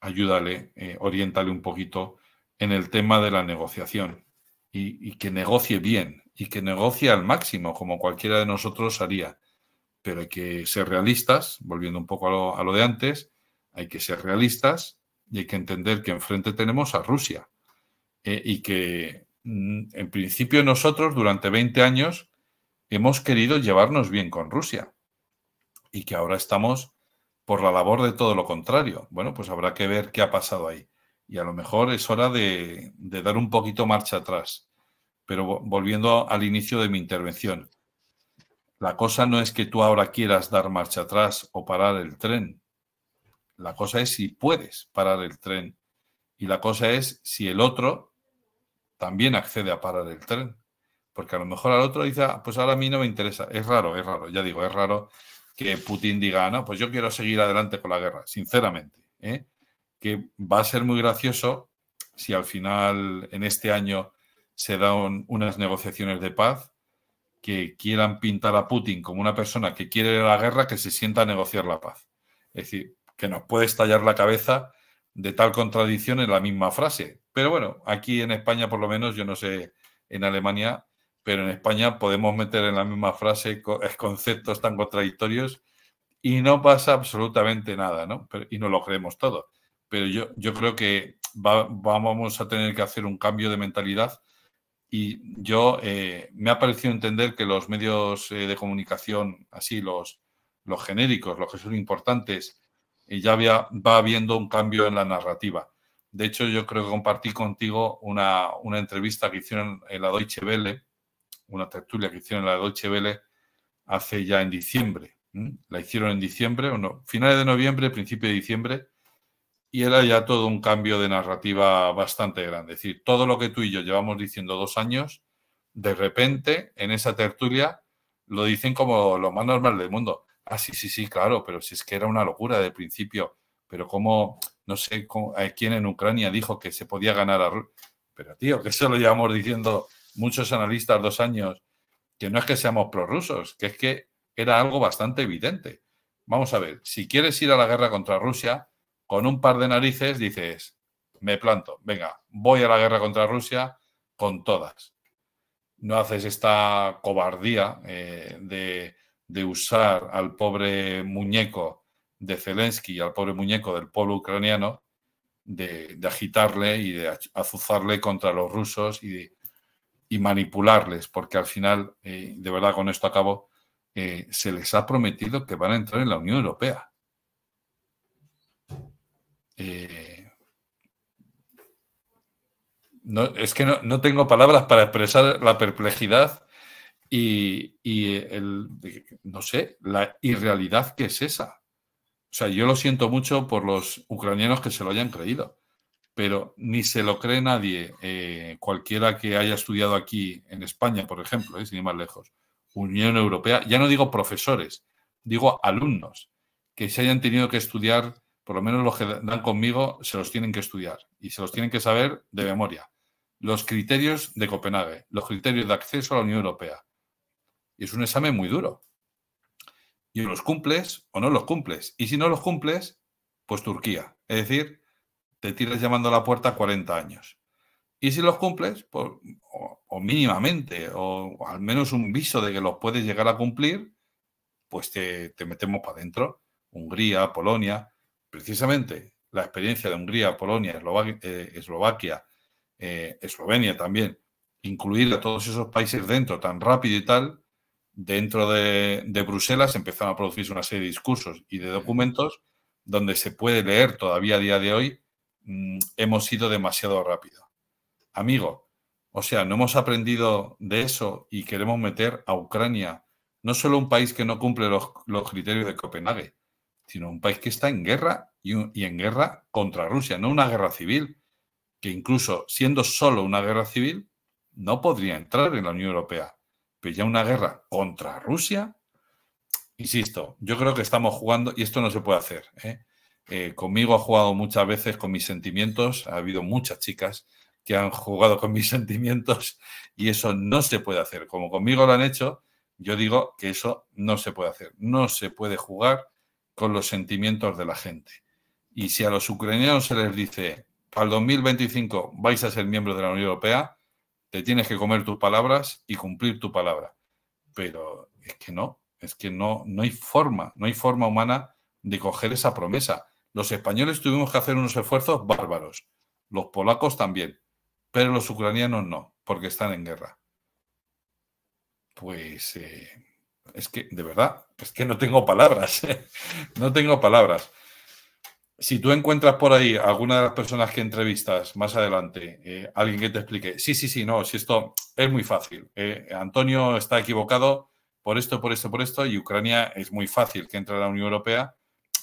ayúdale, eh, oriéntale un poquito en el tema de la negociación y, que negocie bien y que negocie al máximo, como cualquiera de nosotros haría. Pero hay que ser realistas, volviendo un poco a lo, de antes, hay que ser realistas y hay que entender que enfrente tenemos a Rusia eh, y que mm, en principio nosotros durante 20 años hemos querido llevarnos bien con Rusia y que ahora estamos por la labor de todo lo contrario. Bueno, pues habrá que ver qué ha pasado ahí. Y a lo mejor es hora de, dar un poquito marcha atrás. Pero volviendo al inicio de mi intervención, la cosa no es que tú ahora quieras dar marcha atrás o parar el tren. La cosa es si puedes parar el tren. Y la cosa es si el otro también accede a parar el tren. Porque a lo mejor al otro dice, ah, pues ahora a mí no me interesa. Es raro, es raro, ya digo, es raro que Putin diga, no, pues yo quiero seguir adelante con la guerra, sinceramente. ¿eh? Que va a ser muy gracioso si al final en este año se dan unas negociaciones de paz que quieran pintar a Putin como una persona que quiere la guerra, que se sienta a negociar la paz. Es decir, que nos puede estallar la cabeza de tal contradicción en la misma frase. Pero bueno, aquí en España por lo menos, yo no sé, en Alemania pero en España podemos meter en la misma frase conceptos tan contradictorios y no pasa absolutamente nada, ¿no? y no lo creemos todo. Pero yo, yo creo que vamos a tener que hacer un cambio de mentalidad y yo eh, me ha parecido entender que los medios eh, de comunicación, así los, los genéricos, los que son importantes, eh, ya había, va habiendo un cambio en la narrativa. De hecho, yo creo que compartí contigo una, una entrevista que hicieron en la Deutsche Welle, una tertulia que hicieron en la Deutsche vele hace ya en diciembre. La hicieron en diciembre, o no, finales de noviembre, principio de diciembre, y era ya todo un cambio de narrativa bastante grande. Es decir, todo lo que tú y yo llevamos diciendo dos años, de repente en esa tertulia lo dicen como lo más normal del mundo. Ah, sí, sí, sí, claro, pero si es que era una locura de principio, pero como, no sé, eh, quién en Ucrania dijo que se podía ganar a... Pero tío, que eso lo llevamos diciendo muchos analistas dos años que no es que seamos prorrusos, que es que era algo bastante evidente. Vamos a ver, si quieres ir a la guerra contra Rusia, con un par de narices dices, me planto, venga, voy a la guerra contra Rusia con todas. No haces esta cobardía eh, de, usar al pobre muñeco de Zelensky y al pobre muñeco del pueblo ucraniano de, de, agitarle y de azuzarle contra los rusos y de, y manipularles, porque al final, eh, de verdad con esto acabo, eh, se les ha prometido que van a entrar en la Unión Europea. Eh, no, es que no, tengo palabras para expresar la perplejidad y, y el, no sé, la irrealidad que es esa. O sea, yo lo siento mucho por los ucranianos que se lo hayan creído pero ni se lo cree nadie, eh, cualquiera que haya estudiado aquí en España, por ejemplo, eh, sin ir más lejos, Unión Europea, ya no digo profesores, digo alumnos, que se hayan tenido que estudiar, por lo menos los que dan conmigo, se los tienen que estudiar y se los tienen que saber de memoria. Los criterios de Copenhague, los criterios de acceso a la Unión Europea. Y es un examen muy duro. Y los cumples o no los cumples. Y si no los cumples, pues Turquía. Es decir, te tiras llamando a la puerta 40 años. Y si los cumples, pues, o, mínimamente, o, al menos un viso de que los puedes llegar a cumplir, pues te, metemos para adentro. Hungría, Polonia, precisamente la experiencia de Hungría, Polonia, eh, Eslovaquia, eh, Eslovenia también, incluir a todos esos países dentro tan rápido y tal, dentro de, Bruselas empezaron a producirse una serie de discursos y de documentos donde se puede leer todavía a día de hoy Mm, hemos ido demasiado rápido. Amigo, o sea, no hemos aprendido de eso y queremos meter a Ucrania, no solo un país que no cumple los, criterios de Copenhague, sino un país que está en guerra y, en guerra contra Rusia, no una guerra civil, que incluso siendo solo una guerra civil, no podría entrar en la Unión Europea. Pero ya una guerra contra Rusia, insisto, yo creo que estamos jugando, y esto no se puede hacer, ¿eh? Eh, conmigo ha jugado muchas veces con mis sentimientos, ha habido muchas chicas que han jugado con mis sentimientos y eso no se puede hacer. Como conmigo lo han hecho, yo digo que eso no se puede hacer. No se puede jugar con los sentimientos de la gente. Y si a los ucranianos se les dice, para el 2025 vais a ser miembro de la Unión Europea, te tienes que comer tus palabras y cumplir tu palabra. Pero es que no, es que no, no hay forma, no hay forma humana de coger esa promesa. Los españoles tuvimos que hacer unos esfuerzos bárbaros, los polacos también, pero los ucranianos no, porque están en guerra. Pues eh, es que, de verdad, es que no tengo palabras, eh, no tengo palabras. Si tú encuentras por ahí alguna de las personas que entrevistas más adelante, eh, alguien que te explique, sí, sí, sí, no, si esto es muy fácil, Antonio está equivocado por esto, por esto, por esto, y Ucrania es muy fácil que entre a la Unión Europea,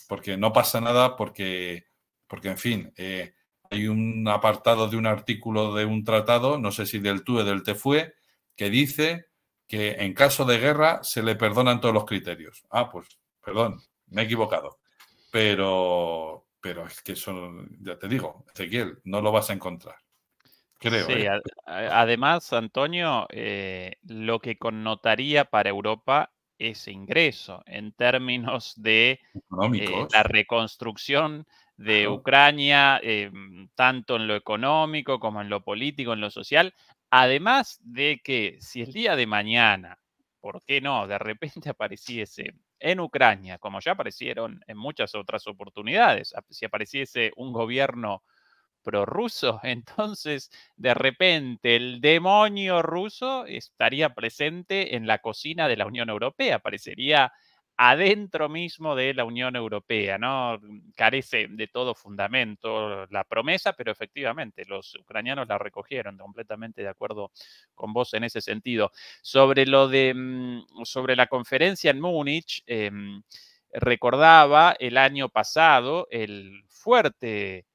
porque no pasa nada, porque, porque en fin, eh, hay un apartado de un artículo de un tratado, no sé si del TUE, del TEFUE, que dice que en caso de guerra se le perdonan todos los criterios. Ah, pues, perdón, me he equivocado. Pero, pero es que eso, ya te digo, Ezequiel, no lo vas a encontrar. Creo. Sí, ¿eh? además, Antonio, eh, lo que connotaría para Europa ese ingreso en términos de eh, la reconstrucción de Ucrania, em, tanto en lo económico como en lo político, en lo social. Además de que si el día de mañana, ¿por qué no?, de repente apareciese en Ucrania, como ya aparecieron en muchas otras oportunidades, si apareciese un gobierno ruso, Entonces, de repente, el demonio ruso estaría presente en la cocina de la Unión Europea, parecería adentro mismo de la Unión Europea, ¿no? Mm, carece de todo fundamento la promesa, pero efectivamente los ucranianos la recogieron, completamente de acuerdo con vos en ese sentido. Sobre lo de, mm, sobre la conferencia en Múnich, em, recordaba el año pasado el fuerte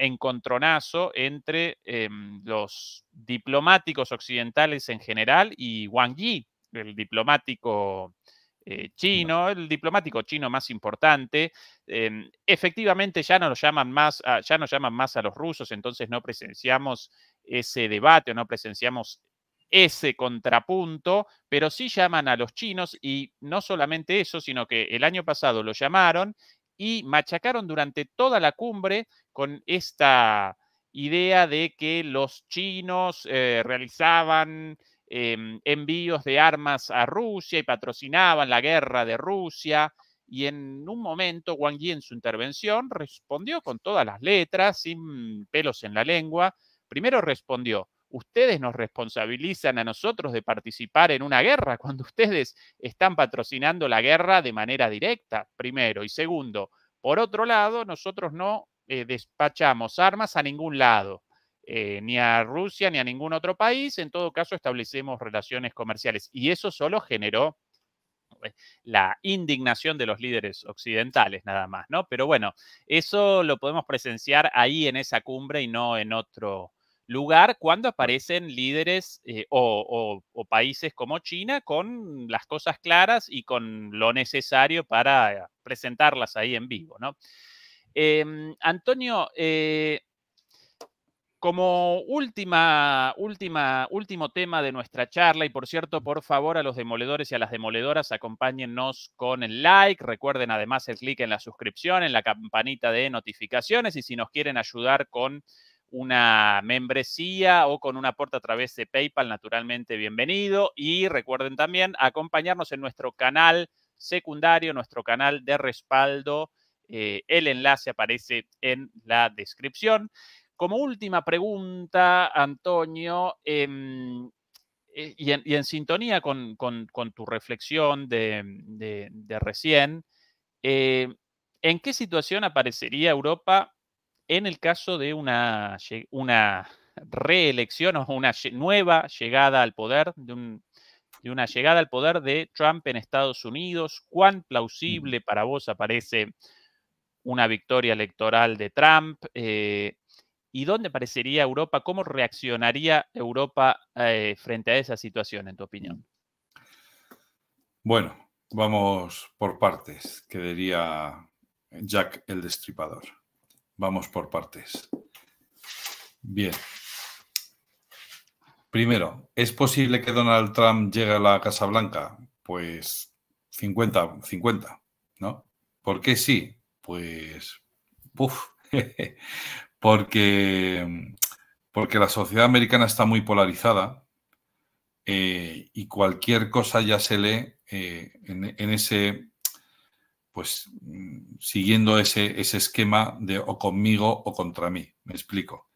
encontronazo entre em, los diplomáticos occidentales en general y Wang Yi, el diplomático eh, chino, el diplomático chino más importante. Em, efectivamente, ya no lo llaman más, a, ya no llaman más a los rusos, entonces no presenciamos ese debate o no presenciamos ese contrapunto, pero sí llaman a los chinos y no solamente eso, sino que el año pasado lo llamaron y machacaron durante toda la cumbre con esta idea de que los chinos eh, realizaban em, envíos de armas a Rusia y patrocinaban la guerra de Rusia. Y en un momento Wang Yi en su intervención respondió con todas las letras, sin pelos en la lengua. Primero respondió, ustedes nos responsabilizan a nosotros de participar en una guerra cuando ustedes están patrocinando la guerra de manera directa, primero. Y segundo, por otro lado, nosotros no eh, despachamos armas a ningún lado, eh, ni a Rusia ni a ningún otro país. En todo caso, establecemos relaciones comerciales. Y eso solo generó eh, la indignación de los líderes occidentales nada más, ¿no? Pero bueno, eso lo podemos presenciar ahí en esa cumbre y no en otro lugar cuando aparecen líderes eh, o, países como China con las cosas claras y con lo necesario para presentarlas ahí en vivo. ¿no? Em, Antonio, eh, como última, última, último tema de nuestra charla, y por cierto, por favor, a los demoledores y a las demoledoras, acompáñennos con el like. Recuerden además el clic en la suscripción, en la campanita de notificaciones, y si nos quieren ayudar con una membresía o con un aporte a través de PayPal, naturalmente bienvenido. Y recuerden también acompañarnos en nuestro canal secundario, nuestro canal de respaldo. Eh, el enlace aparece en la descripción. Como última pregunta, Antonio, em, eh, y, en, sintonía con, tu reflexión de, recién, eh, ¿en qué situación aparecería Europa en el caso de una, reelección o una nueva llegada al poder, de, una llegada al poder de Trump en Estados Unidos. ¿Cuán plausible para vos aparece una victoria electoral de Trump? Eh, ¿Y dónde parecería Europa? ¿Cómo reaccionaría Europa eh, frente a esa situación, en tu opinión? Mm. Bueno, vamos por partes, que diría Jack el Destripador. Vamos por partes. Bien. Primero, ¿es posible que Donald Trump llegue a la Casa Blanca? Pues 50, 50, ¿no? ¿Por qué sí? Pues, puff, porque, porque la sociedad americana está muy polarizada eh, y cualquier cosa ya se lee eh, en, ese pues mm, siguiendo ese, ese esquema de o conmigo o contra mí. Me explico.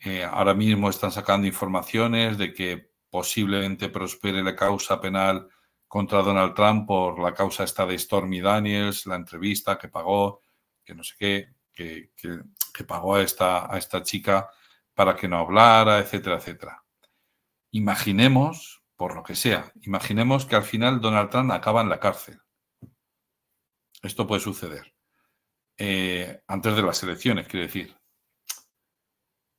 Eh, ahora mismo están sacando informaciones de que posiblemente prospere la causa penal contra Donald Trump por la causa esta de Stormy Daniels, la entrevista que pagó, que no sé qué, que, pagó esta, a esta chica para que no hablara, etcétera, etcétera. Imaginemos, por lo que sea, imaginemos que al final Donald Trump acaba en la cárcel esto puede suceder. Eh, antes de las elecciones, quiere decir.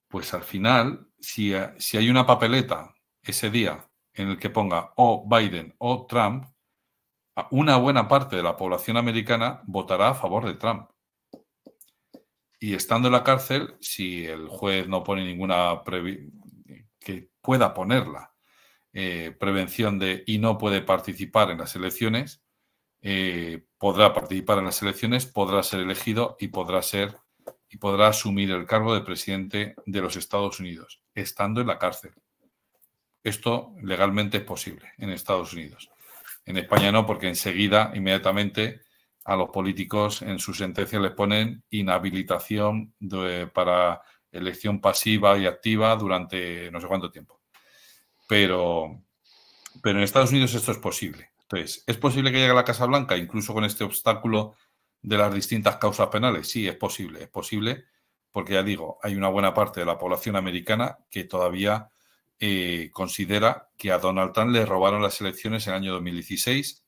Pues al final, eh, si, hay una papeleta ese día en el que ponga o Biden o Trump, una buena parte de la población americana votará a favor de Trump. Y estando en la cárcel, si el juez no pone ninguna que pueda ponerla eh, prevención de y no puede participar en las elecciones, eh, podrá participar en las elecciones, podrá ser elegido y podrá ser y podrá asumir el cargo de presidente de los Estados Unidos, estando en la cárcel. Esto legalmente es posible en Estados Unidos. En España no, porque enseguida, inmediatamente, a los políticos en su sentencia les ponen inhabilitación para elección pasiva y activa durante no sé cuánto tiempo. Pero, pero en Estados Unidos esto es posible. Entonces, pues, ¿es posible que llegue a la Casa Blanca incluso con este obstáculo de las distintas causas penales? Sí, es posible, es posible, porque ya digo, hay una buena parte de la población americana que todavía eh, considera que a Donald Trump le robaron las elecciones en el año 2016.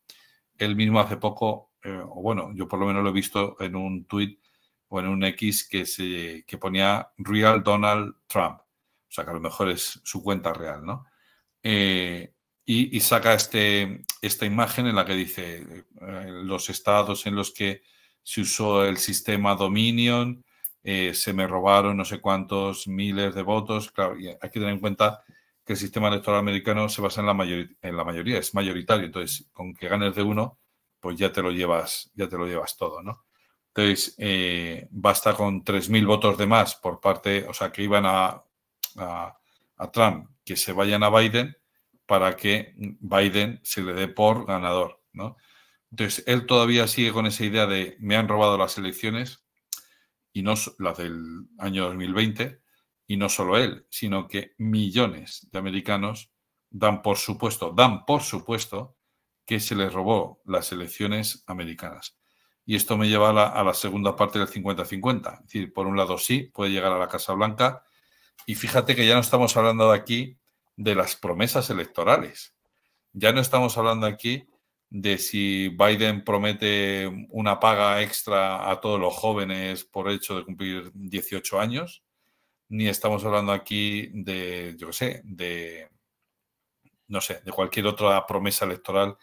Él mismo hace poco, eh, o bueno, yo por lo menos lo he visto en un tuit o en un X que, se, que ponía Real Donald Trump. O sea, que a lo mejor es su cuenta real, ¿no? Eh, y, saca este, esta imagen en la que dice eh, los estados en los que se usó el sistema Dominion, eh, se me robaron no sé cuántos miles de votos. Claro, hay que tener en cuenta que el sistema electoral americano se basa en la, en la mayoría, es mayoritario. Entonces, con que ganes de uno, pues ya te lo llevas, ya te lo llevas todo, ¿no? Entonces, eh, basta con 3.000 votos de más por parte, o sea, que iban a, a Trump, que se vayan a Biden, para que Biden se le dé por ganador, ¿no? Entonces, él todavía sigue con esa idea de me han robado las elecciones, y no las del año 2020, y no solo él, sino que millones de americanos dan por supuesto, dan por supuesto que se les robó las elecciones americanas. Y esto me lleva a la, a la segunda parte del 50-50. Es decir, por un lado sí, puede llegar a la Casa Blanca. Y fíjate que ya no estamos hablando de aquí de las promesas electorales. Ya no estamos hablando aquí de si Biden promete una paga extra a todos los jóvenes por hecho de cumplir 18 años, ni estamos hablando aquí de, yo qué sé, de, no sé, de cualquier otra promesa electoral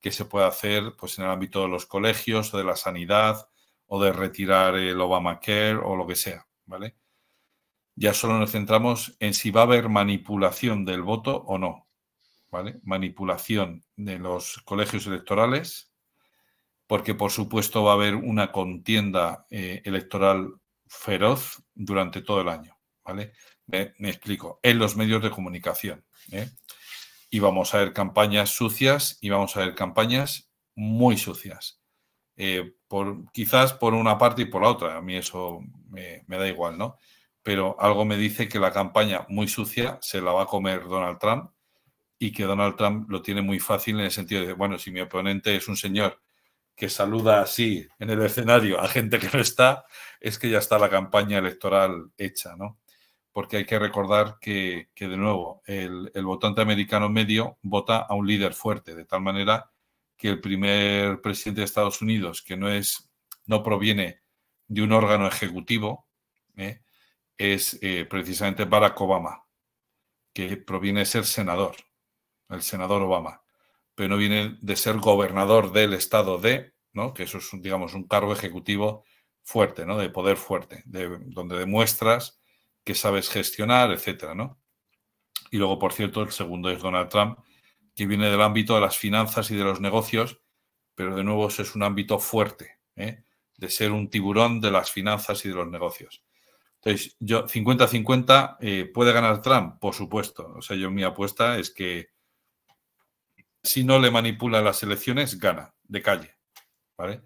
que se pueda hacer pues, en el ámbito de los colegios o de la sanidad o de retirar el Obamacare o lo que sea, ¿vale? ya solo nos centramos en si va a haber manipulación del voto o no. ¿Vale? Manipulación de los colegios electorales, porque por supuesto va a haber una contienda eh, electoral feroz durante todo el año. ¿Vale? Me, explico. En los medios de comunicación. ¿eh? Y vamos a ver campañas sucias y vamos a ver campañas muy sucias. Eh, por, quizás por una parte y por la otra. A mí eso me da igual, ¿no? pero algo me dice que la campaña muy sucia se la va a comer Donald Trump y que Donald Trump lo tiene muy fácil en el sentido de, bueno, si mi oponente es un señor que saluda así en el escenario a gente que no está, es que ya está la campaña electoral hecha, ¿no? Porque hay que recordar que, de nuevo, el, el votante americano medio vota a un líder fuerte, de tal manera que el primer presidente de Estados Unidos, que no es, no proviene de un órgano ejecutivo, ¿eh? es eh, precisamente Barack Obama, que proviene de ser senador, el senador Obama, pero no viene de ser gobernador del estado de, ¿no? que eso es, digamos, un cargo ejecutivo fuerte, ¿no? de poder fuerte, de, donde demuestras que sabes gestionar, etcétera, ¿no? Y luego, por cierto, el segundo es Donald Trump, que viene del ámbito de las finanzas y de los negocios, pero de nuevo es un ámbito fuerte, ¿eh? de ser un tiburón de las finanzas y de los negocios. Entonces, yo 50-50, eh, ¿puede ganar Trump? Por supuesto. O sea, yo mi apuesta es que si no le manipula las elecciones, gana, de calle. ¿Vale?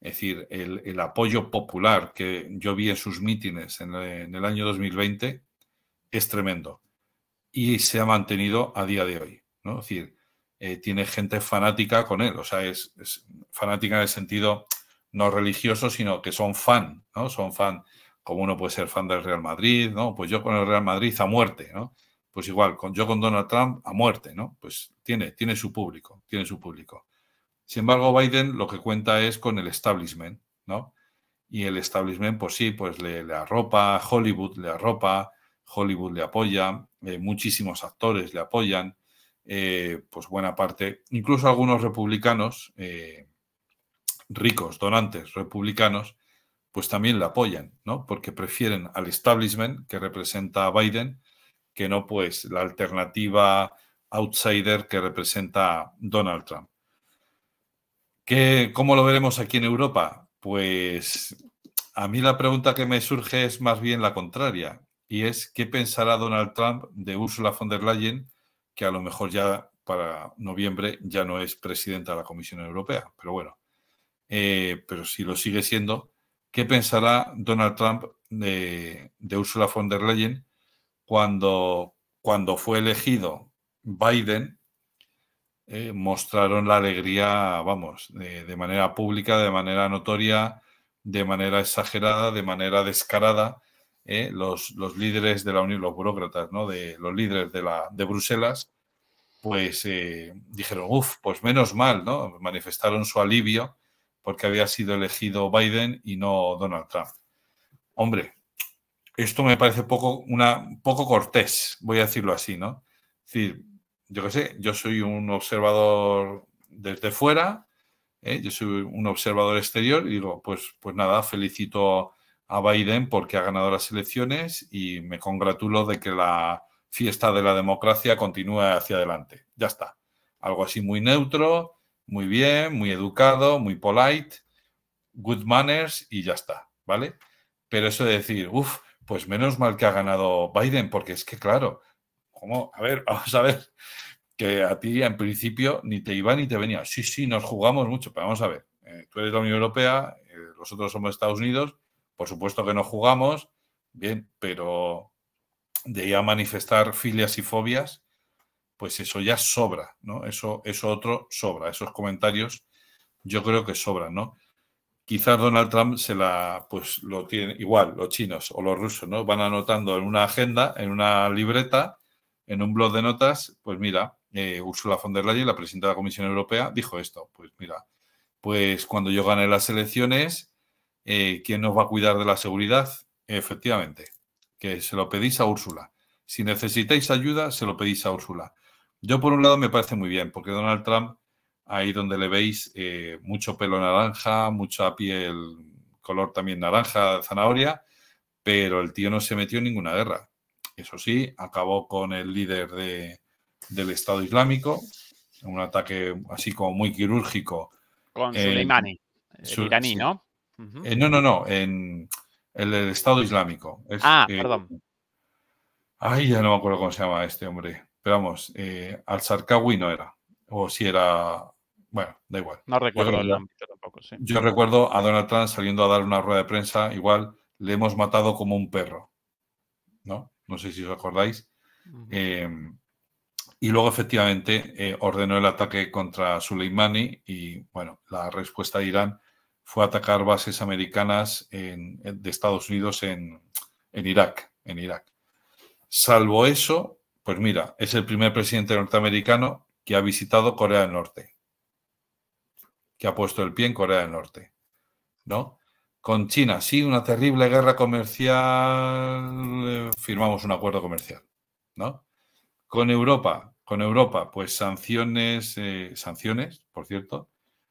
Es decir, el, apoyo popular que yo vi en sus mítines en, el año 2020 es tremendo y se ha mantenido a día de hoy. ¿no? Es decir, eh, tiene gente fanática con él, o sea, es, es, fanática en el sentido no religioso, sino que son fan, ¿no? Son fan como uno puede ser fan del Real Madrid, ¿no? Pues yo con el Real Madrid a muerte, ¿no? Pues igual, con, yo con Donald Trump a muerte, ¿no? Pues tiene, tiene su público, tiene su público. Sin embargo, Biden lo que cuenta es con el establishment, ¿no? Y el establishment, pues sí, pues le, arropa, Hollywood le arropa, Hollywood le apoya, eh, muchísimos actores le apoyan, eh, pues buena parte, incluso algunos republicanos, eh, ricos, donantes republicanos, pues también la apoyan, ¿no? Porque prefieren al establishment que representa a Biden que no pues la alternativa outsider que representa Donald Trump. Que ¿Cómo lo veremos aquí en Europa? Pues a mí la pregunta que me surge es más bien la contraria, y es qué pensará Donald Trump de Ursula von der Leyen, que a lo mejor ya para noviembre ya no es presidenta de la Comisión Europea, pero bueno, eh, pero si lo sigue siendo, qué pensará Donald Trump de, Ursula von der Leyen cuando, cuando fue elegido Biden. Eh, mostraron la alegría, vamos, de, manera pública, de manera notoria, de manera exagerada, de manera descarada, eh, los, los, líderes de la Unión, los burócratas, ¿no? De los líderes de, la, de Bruselas, pues eh, dijeron, uff, pues menos mal, ¿no? Manifestaron su alivio porque había sido elegido Biden y no Donald Trump. Hombre, esto me parece poco, una, poco cortés, voy a decirlo así, ¿no? Es decir, yo qué sé, yo soy un observador desde fuera, ¿eh? yo soy un observador exterior y digo, pues, pues nada, felicito a Biden porque ha ganado las elecciones y me congratulo de que la fiesta de la democracia continúe hacia adelante. Ya está. Algo así muy neutro, muy bien, muy educado, muy polite, good manners y ya está, ¿vale? Pero eso de decir, uff, pues menos mal que ha ganado Biden, porque es que, claro, cómo a ver, vamos a ver, que a ti en principio ni te iba ni te venía. Sí, sí, nos jugamos mucho, pero vamos a ver, eh, tú eres la Unión Europea, nosotros eh, somos Estados Unidos, por supuesto que nos jugamos, bien, pero de ahí a manifestar filias y fobias, pues eso ya sobra, ¿no? Eso, eso otro sobra, esos comentarios yo creo que sobran, ¿no? Quizás Donald Trump se la, pues lo tiene igual, los chinos o los rusos, ¿no? Van anotando en una agenda, en una libreta, en un blog de notas, pues mira, eh, Ursula von der Leyen, la presidenta de la Comisión Europea, dijo esto, pues mira, pues cuando yo gane las elecciones, eh, ¿quién nos va a cuidar de la seguridad? Efectivamente, que se lo pedís a Úrsula. Si necesitáis ayuda, se lo pedís a Úrsula. Yo por un lado me parece muy bien, porque Donald Trump, ahí donde le veis eh, mucho pelo naranja, mucha piel color también naranja, zanahoria, pero el tío no se metió en ninguna guerra. Eso sí, acabó con el líder del Estado Islámico, un ataque así como muy quirúrgico. Con eh, su, iraní, ¿no? Eh, no, no, no, en el, Estado Islámico. ah, perdón. Ay, ya no me acuerdo cómo se llama este hombre. Pero vamos, eh, Al-Sarkawi no era. O si era. Bueno, da igual. No recuerdo yo, el ámbito tampoco, Yo recuerdo a Donald Trump saliendo a dar una rueda de prensa, igual, le hemos matado como un perro. ¿No? No sé si os acordáis. Eh, y luego, efectivamente, eh, ordenó el ataque contra Soleimani y, bueno, la respuesta de Irán fue atacar bases americanas de Estados Unidos en, Irak. En Irak. Salvo eso, pues mira, es el primer presidente norteamericano que ha visitado Corea del Norte, que ha puesto el pie en Corea del Norte, ¿no? Con China, sí, una terrible guerra comercial, eh, firmamos un acuerdo comercial, ¿no? Con Europa, con Europa, pues sanciones, eh, sanciones, por cierto,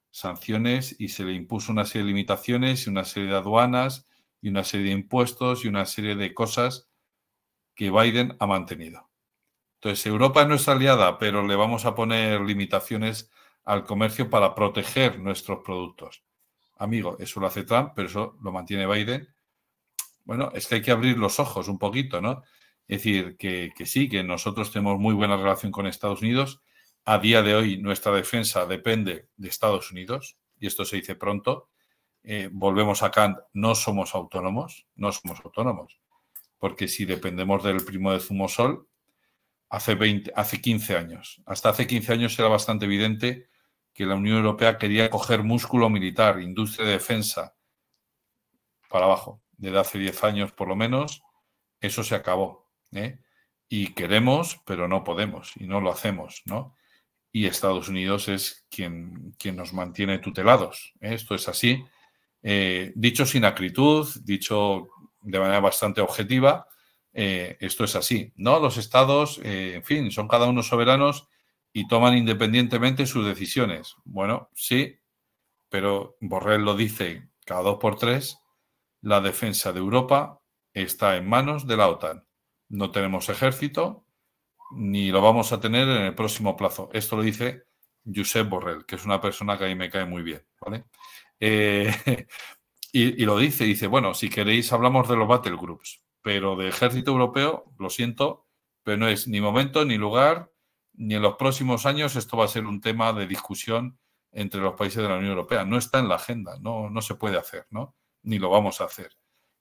sanciones y se le impuso una serie de limitaciones y una serie de aduanas y una serie de impuestos y una serie de cosas que Biden ha mantenido. Entonces, Europa no es aliada, pero le vamos a poner limitaciones al comercio para proteger nuestros productos. Amigo, eso lo hace Trump, pero eso lo mantiene Biden. Bueno, es que hay que abrir los ojos un poquito, ¿no? Es decir, que, sí, que nosotros tenemos muy buena relación con Estados Unidos. A día de hoy nuestra defensa depende de Estados Unidos, y esto se dice pronto. Eh, volvemos a Kant, no somos autónomos, no somos autónomos, porque si dependemos del primo de Zumosol, hace, 20, hace 15 años. Hasta hace 15 años era bastante evidente que la Unión Europea quería coger músculo militar, industria de defensa, para abajo. Desde hace 10 años por lo menos, eso se acabó. ¿eh? Y queremos, pero no podemos, y no lo hacemos, ¿no? Y Estados Unidos es quien, quien nos mantiene tutelados. ¿eh? Esto es así. Eh, dicho sin acritud, dicho de manera bastante objetiva, eh, esto es así. No, los estados, eh, en fin, son cada uno soberanos y toman independientemente sus decisiones. Bueno, sí, pero Borrell lo dice cada dos por tres, la defensa de Europa está en manos de la OTAN. No tenemos ejército ni lo vamos a tener en el próximo plazo. Esto lo dice Josep Borrell, que es una persona que a mí me cae muy bien. ¿vale? Eh, y, y, lo dice, dice, bueno, si queréis hablamos de los battle groups pero de ejército europeo, lo siento, pero no es ni momento ni lugar, ni en los próximos años esto va a ser un tema de discusión entre los países de la Unión Europea. No está en la agenda, no, no se puede hacer, ¿no? Ni lo vamos a hacer.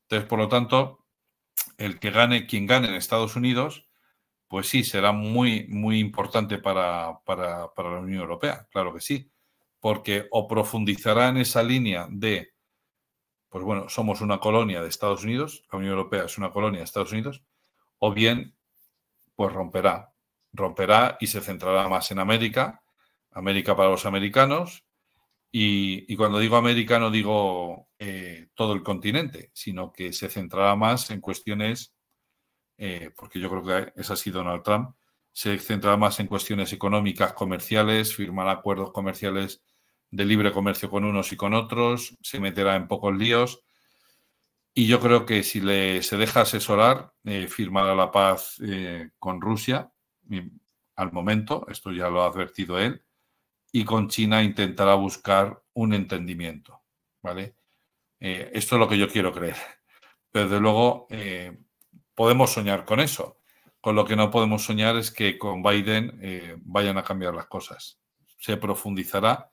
Entonces, por lo tanto, el que gane, quien gane en Estados Unidos, pues sí, será muy, muy importante para, para, para la Unión Europea, claro que sí, porque o profundizará en esa línea de pues bueno, somos una colonia de Estados Unidos, la Unión Europea es una colonia de Estados Unidos, o bien, pues romperá, romperá y se centrará más en América, América para los americanos, y, cuando digo América no digo eh, todo el continente, sino que se centrará más en cuestiones, eh, porque yo creo que es así Donald Trump, se centrará más en cuestiones económicas, comerciales, firmará acuerdos comerciales de libre comercio con unos y con otros, se meterá en pocos líos. Y yo creo que si le, se deja asesorar, eh, firmará la paz eh, con Rusia al momento, esto ya lo ha advertido él, y con China intentará buscar un entendimiento. ¿vale? Eh, esto es lo que yo quiero creer. Pero desde luego podemos soñar con eso. Con lo que no podemos soñar es que con Biden vayan a cambiar las cosas. Se profundizará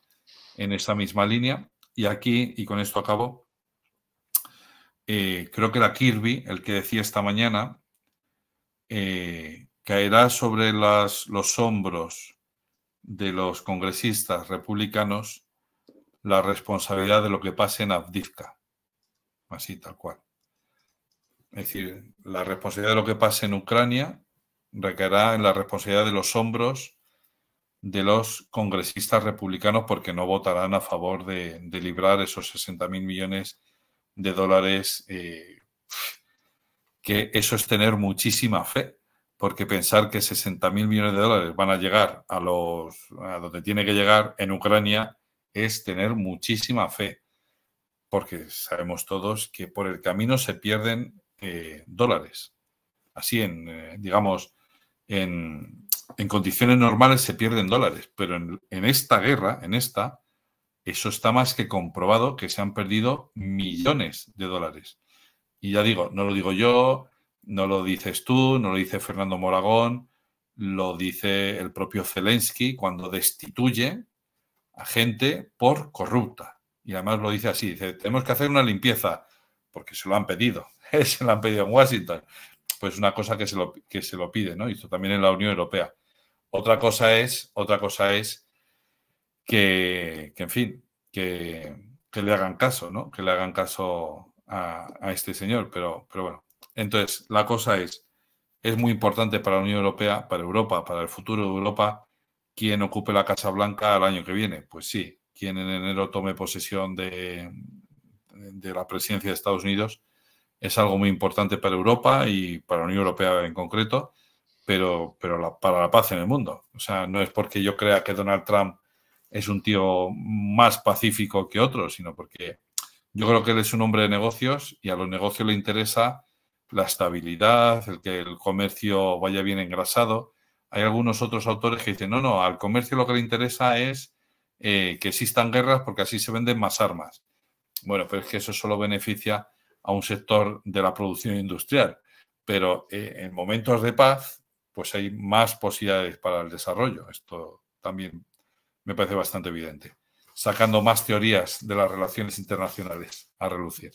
en esta misma línea. Y aquí, y con esto acabo, eh, creo que era Kirby el que decía esta mañana, eh, caerá sobre las, los hombros de los congresistas republicanos la responsabilidad de lo que pase en Avdivka. Así, tal cual. Es decir, la responsabilidad de lo que pase en Ucrania recaerá en la responsabilidad de los hombros de los congresistas republicanos porque no votarán a favor de, librar esos 60.000 millones de dólares, eh, que eso es tener muchísima fe, porque pensar que 60.000 millones de dólares van a llegar a, los, a donde tiene que llegar en Ucrania es tener muchísima fe, porque sabemos todos que por el camino se pierden eh, dólares. Así en, eh, digamos, en, en condiciones normales se pierden dólares, pero en, esta guerra, en esta, eso está más que comprobado que se han perdido millones de dólares. Y ya digo, no lo digo yo, no lo dices tú, no lo dice Fernando Moragón, lo dice el propio Zelensky cuando destituye a gente por corrupta. Y además lo dice así, dice, tenemos que hacer una limpieza, porque se lo han pedido, se lo han pedido en Washington. Pues una cosa que se lo, que se lo pide, ¿no? Y esto también en la Unión Europea otra cosa es, otra cosa es que, en fin, que, le hagan caso, ¿no? Que le hagan caso a, este señor, pero, pero bueno. Entonces, la cosa es, es muy importante para la Unión Europea, para Europa, para el futuro de Europa, quien ocupe la Casa Blanca el año que viene. Pues sí, quien en enero tome posesión de la presidencia de Estados Unidos es algo muy importante para Europa y para la Unión Europea en concreto pero, pero para la paz en el mundo. O sea, no es porque yo crea que Donald Trump es un tío más pacífico que otro, sino porque yo creo que él es un hombre de negocios y a los negocios le interesa la estabilidad, el que el comercio vaya bien engrasado. Hay algunos otros autores que dicen, no, no, al comercio lo que le interesa es eh, que existan guerras porque así se venden más armas. Bueno, pero es que eso solo beneficia a un sector de la producción industrial. Pero eh, en momentos de paz, pues hay más posibilidades para el desarrollo. Esto también me parece bastante evidente. Sacando más teorías de las relaciones internacionales a relucir.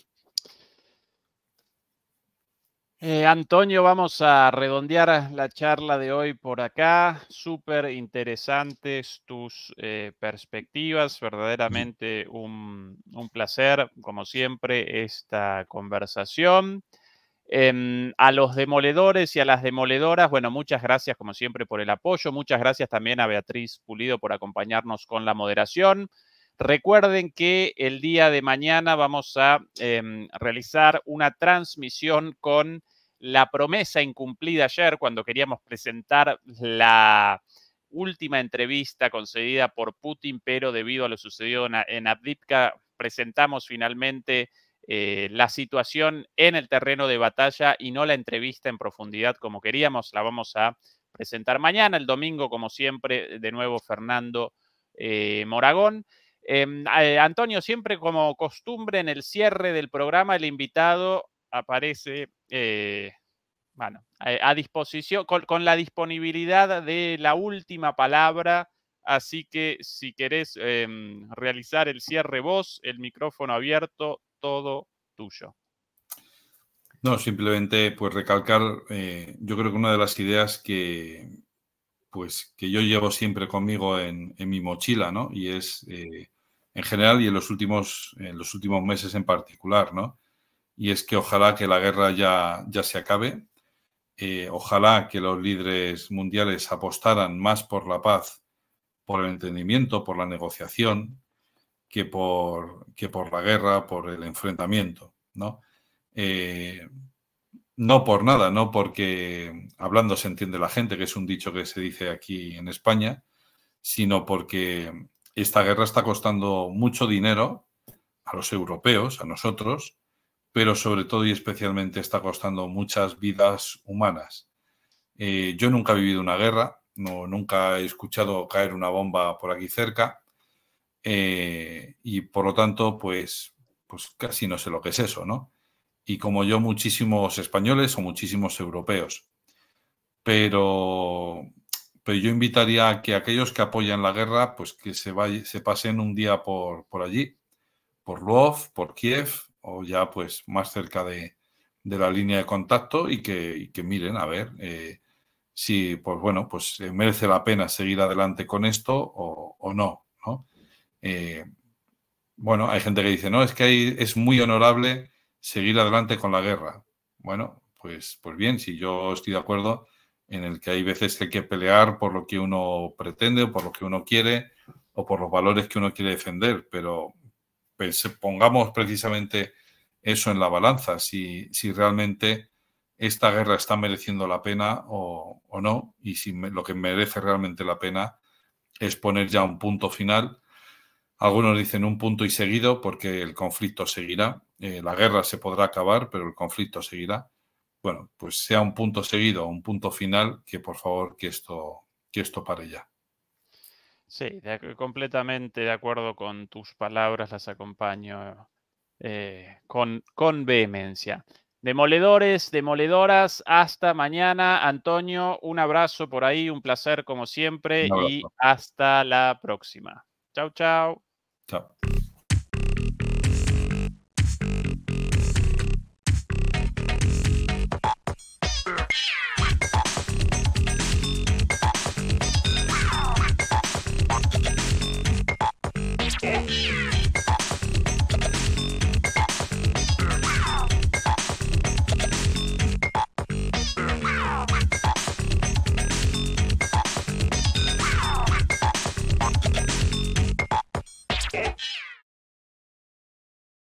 Eh, Antonio, vamos a redondear la charla de hoy por acá. Súper interesantes tus eh, perspectivas, verdaderamente un, placer, como siempre, esta conversación. Em, a los demoledores y a las demoledoras, bueno, muchas gracias como siempre por el apoyo, muchas gracias también a Beatriz Pulido por acompañarnos con la moderación. Recuerden que el día de mañana vamos a em, realizar una transmisión con la promesa incumplida ayer cuando queríamos presentar la última entrevista concedida por Putin, pero debido a lo sucedido en, en presentamos finalmente eh, la situación en el terreno de batalla y no la entrevista en profundidad como queríamos. La vamos a presentar mañana, el domingo, como siempre, de nuevo Fernando eh, Moragón. Em, eh, Antonio, siempre como costumbre en el cierre del programa, el invitado aparece, bueno, a, disposición, con, con, la disponibilidad de la última palabra. Así que si querés em, realizar el cierre vos, el micrófono abierto, todo tuyo. No, simplemente pues recalcar, eh, yo creo que una de las ideas que, pues, que yo llevo siempre conmigo en, mi mochila, ¿no? Y es eh, en general y en los, últimos, en los últimos meses en particular, ¿no? Y es que ojalá que la guerra ya, ya se acabe, eh, ojalá que los líderes mundiales apostaran más por la paz, por el entendimiento, por la negociación, que por, que por la guerra, por el enfrentamiento, ¿no? Eh, no por nada, no porque hablando se entiende la gente, que es un dicho que se dice aquí en España, sino porque esta guerra está costando mucho dinero a los europeos, a nosotros, pero sobre todo y especialmente está costando muchas vidas humanas. Eh, yo nunca he vivido una guerra, no, nunca he escuchado caer una bomba por aquí cerca, eh, y por lo tanto, pues, pues casi no sé lo que es eso, ¿no? Y como yo, muchísimos españoles o muchísimos europeos. Pero, pero yo invitaría a que aquellos que apoyan la guerra, pues que se, vaya, se pasen un día por, allí, por Lvov por Kiev, o ya pues más cerca de, la línea de contacto y que, miren, a ver, eh, si, pues bueno, pues eh, merece la pena seguir adelante con esto o no. Eh, bueno, hay gente que dice, no, es que es muy honorable seguir adelante con la guerra. Bueno, pues, pues bien, si yo estoy de acuerdo en el que hay veces que hay que pelear por lo que uno pretende o por lo que uno quiere o por los valores que uno quiere defender, pero pues, pongamos precisamente eso en la balanza, si, si, realmente esta guerra está mereciendo la pena o, no, y si lo que merece realmente la pena es poner ya un punto final algunos dicen un punto y seguido porque el conflicto seguirá, eh, la guerra se podrá acabar, pero el conflicto seguirá. Bueno, pues sea un punto seguido, un punto final, que por favor que esto, que esto pare ya. Sí, completamente de acuerdo con tus palabras, las acompaño eh, con, con vehemencia. Demoledores, demoledoras, hasta mañana. Antonio, un abrazo por ahí, un placer como siempre y hasta la próxima. Chao, chao. Chao.